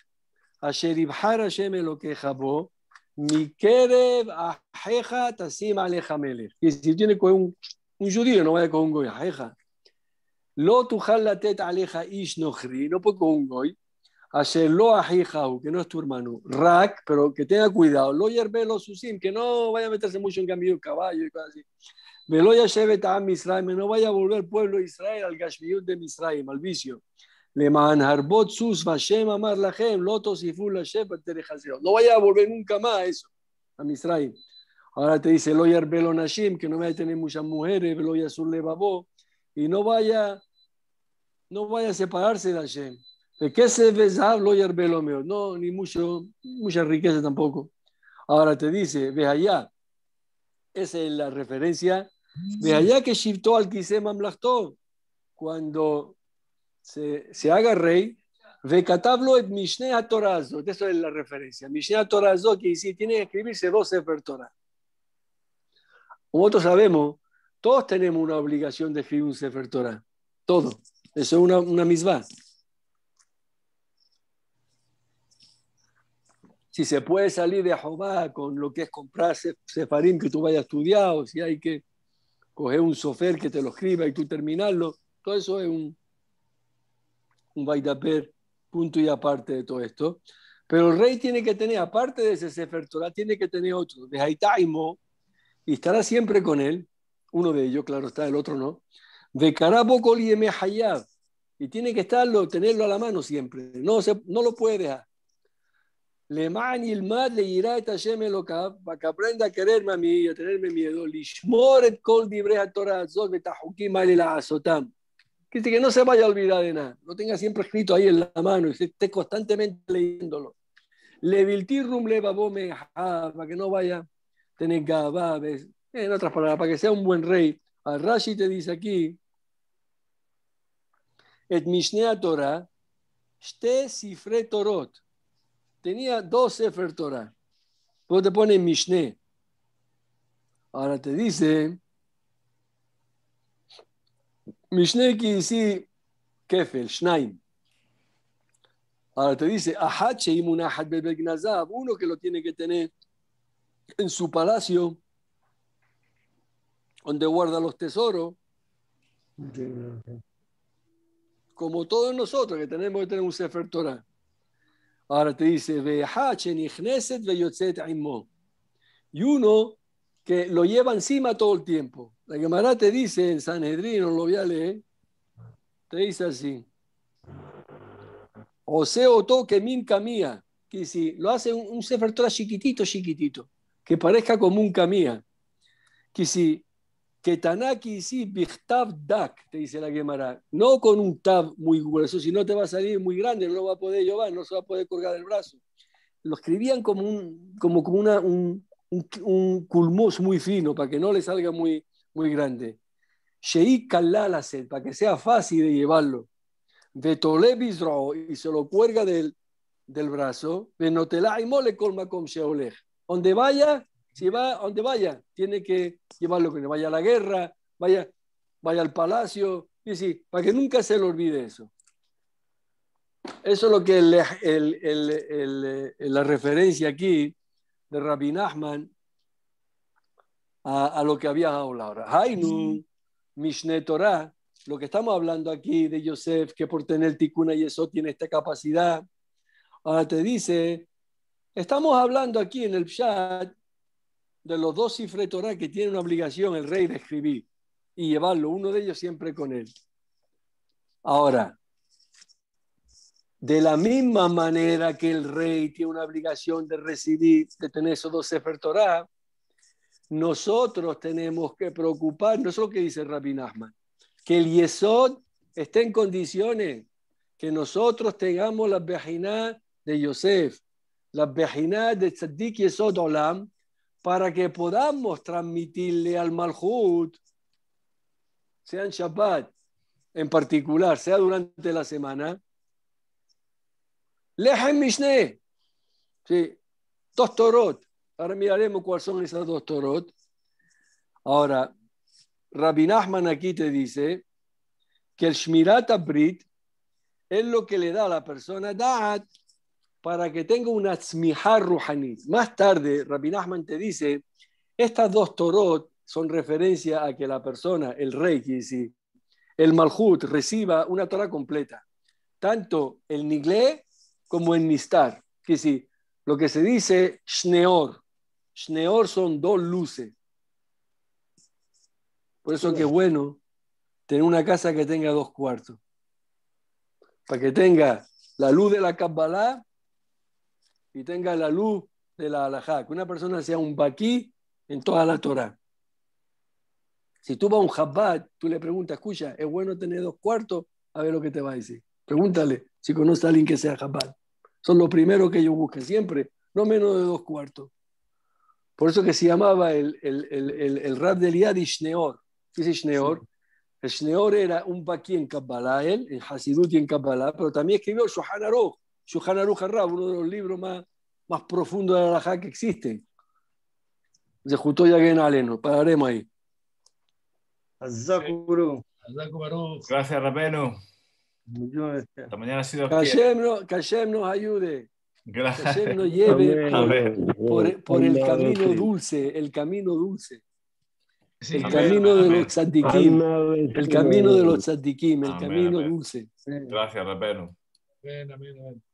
Asher Ibhar que Elokejabo, Mikerev Ajeja Tasim Aleja Melech. Y si tiene con un, un judío, no vaya con un goyajeja. Lo tujal la aleja ish nohri, no poco un goy. a lo ajijau, que no es tu hermano. Rak, pero que tenga cuidado. Lo yerbe lo susim, que no vaya a meterse mucho en camino de caballo y cosas así. Velo ya shevet a Misraim, no vaya a volver pueblo de Israel al gashmiut de Misraim, al vicio. Le man harbot sus vashem amar lahem, lotos y ful lashem No vaya a volver nunca más a eso, a Misraim. Ahora te dice, lo yerbe lo nashim, que no vaya a tener muchas mujeres, velo yasur le babó y no vaya, no vaya a separarse de Hashem. qué se lo y No, ni mucho, mucha riqueza tampoco. Ahora te dice, ve allá. Esa es la referencia. Ve allá que shiftó al Kisem Cuando se, se haga rey, ve Vecatablo et Mishneh torazo Eso es la referencia. Mishneh torazo que dice, tiene que escribirse 12 per Torah. Como sabemos, todos tenemos una obligación de escribir un Sefer Torah. Todo. Eso es una, una misma. Si se puede salir de Jehová con lo que es comprar Sefarim que tú vayas estudiado, si hay que coger un sofer que te lo escriba y tú terminarlo, todo eso es un, un vaidaper, punto y aparte de todo esto. Pero el rey tiene que tener, aparte de ese Sefer Torah, tiene que tener otro, de Haitaimo, y estará siempre con él, uno de ellos, claro está, el otro no, de Karabokol y Hayab, y tiene que estarlo, tenerlo a la mano siempre, no, se, no lo puede dejar. Le man y el mad le irá esta loca para que aprenda a quererme a mí y a tenerme miedo. Lishmoret col dibreja Torah zot betahukim la azotam. Que que no se vaya a olvidar de nada, lo tenga siempre escrito ahí en la mano y esté constantemente leyéndolo. Le viltirrum le babome para que no vaya a tener gababes, en otras palabras, para que sea un buen rey. Al Rashi te dice aquí, et Mishnea Torah, Shte Sifre Torot. Tenía dos Sefer Torah. Luego te pone Mishne. Ahora te dice, Mishne quiere decir Kefel, Shnaim. Ahora te dice, Ahache y uno que lo tiene que tener en su palacio donde guarda los tesoros. Como todos nosotros que tenemos que tener un Sefer Torah. Ahora te dice, y uno que lo lleva encima todo el tiempo. La Gemara te dice en Sanhedrin, no lo voy a leer, te dice así. O se otó que min camía, que si lo hace un, un Sefer Torah chiquitito, chiquitito, que parezca como un camía, que si tanaki sí, Bichtav Dak, te dice la Gemara. No con un tab muy grueso, si no te va a salir muy grande, no lo va a poder llevar, no se va a poder colgar el brazo. Lo escribían como un, como, como una, un, un, muy fino, para que no le salga muy, muy grande. Shei Kalalase, para que sea fácil de llevarlo. Betole y se lo cuelga del, del brazo. Benotelá y mole colma con Donde vaya, si va a donde vaya, tiene que llevarlo, que vaya a la guerra, vaya, vaya al palacio, y sí, para que nunca se le olvide eso. Eso es lo que el, eh, la referencia aquí de Rabbi Nachman a, lo que había hablado ahora. Hainu, Mishne Torah, lo que estamos hablando aquí de Yosef, que por tener ticuna y eso tiene esta capacidad. Ahora te dice, estamos hablando aquí en el chat de los dos cifres Torah que tiene una obligación el rey de escribir y llevarlo uno de ellos siempre con él. Ahora, de la misma manera que el rey tiene una obligación de recibir, de tener esos dos cifres Torah, nosotros tenemos que preocuparnos, es lo que dice Rabbi que el Yesod esté en condiciones, que nosotros tengamos la Bejiná de Yosef, la Bejiná de Tzaddik Yesod Olam, para que podamos transmitirle al Malhut, sea en Shabbat en particular, sea durante la semana, Lehem Mishne, sí, dos Torot. Ahora miraremos cuáles son esas dos Torot. Ahora, Rabbi aquí te dice que el Shmirat Abrit es lo que le da a la persona Da'at para que tenga una tzmihar ruhanit. Más tarde, Rabbi te dice, estas dos torot son referencia a que la persona, el rey, el malhut, reciba una Torah completa, tanto el niglé como el nistar, que si lo que se dice shneor, shneor son dos luces. Por eso que es bueno tener una casa que tenga dos cuartos, para que tenga la luz de la Kabbalah y tenga la luz de la halajá. que una persona sea un baquí en toda la Torah. Si tú vas a un jabbat, tú le preguntas, escucha, es bueno tener dos cuartos, a ver lo que te va a decir. Pregúntale si conoce a alguien que sea jabbat. Son lo primeros que yo busque siempre, no menos de dos cuartos. Por eso que se llamaba el, el, el, el rab de Eliad Ishneor. ¿Qué es Ishneor? El Shneor era un baquí en Kabbalah, él, en Hasidut y en Kabbalah, pero también escribió Shohan Aroh. Aruja Rujarra, uno de los libros más, más profundos de la que existe. Se juntó ya en Aleno, pararemos ahí. Gracias, Rabeno. Esta mañana ha sido. Hashem, no, nos ayude. Gracias. Hashem nos lleve por, el camino dulce, el camino dulce. el, camino de los tzadikim, el camino de los tzadikim, el camino dulce. Gracias, Rabeno. Amén, amén,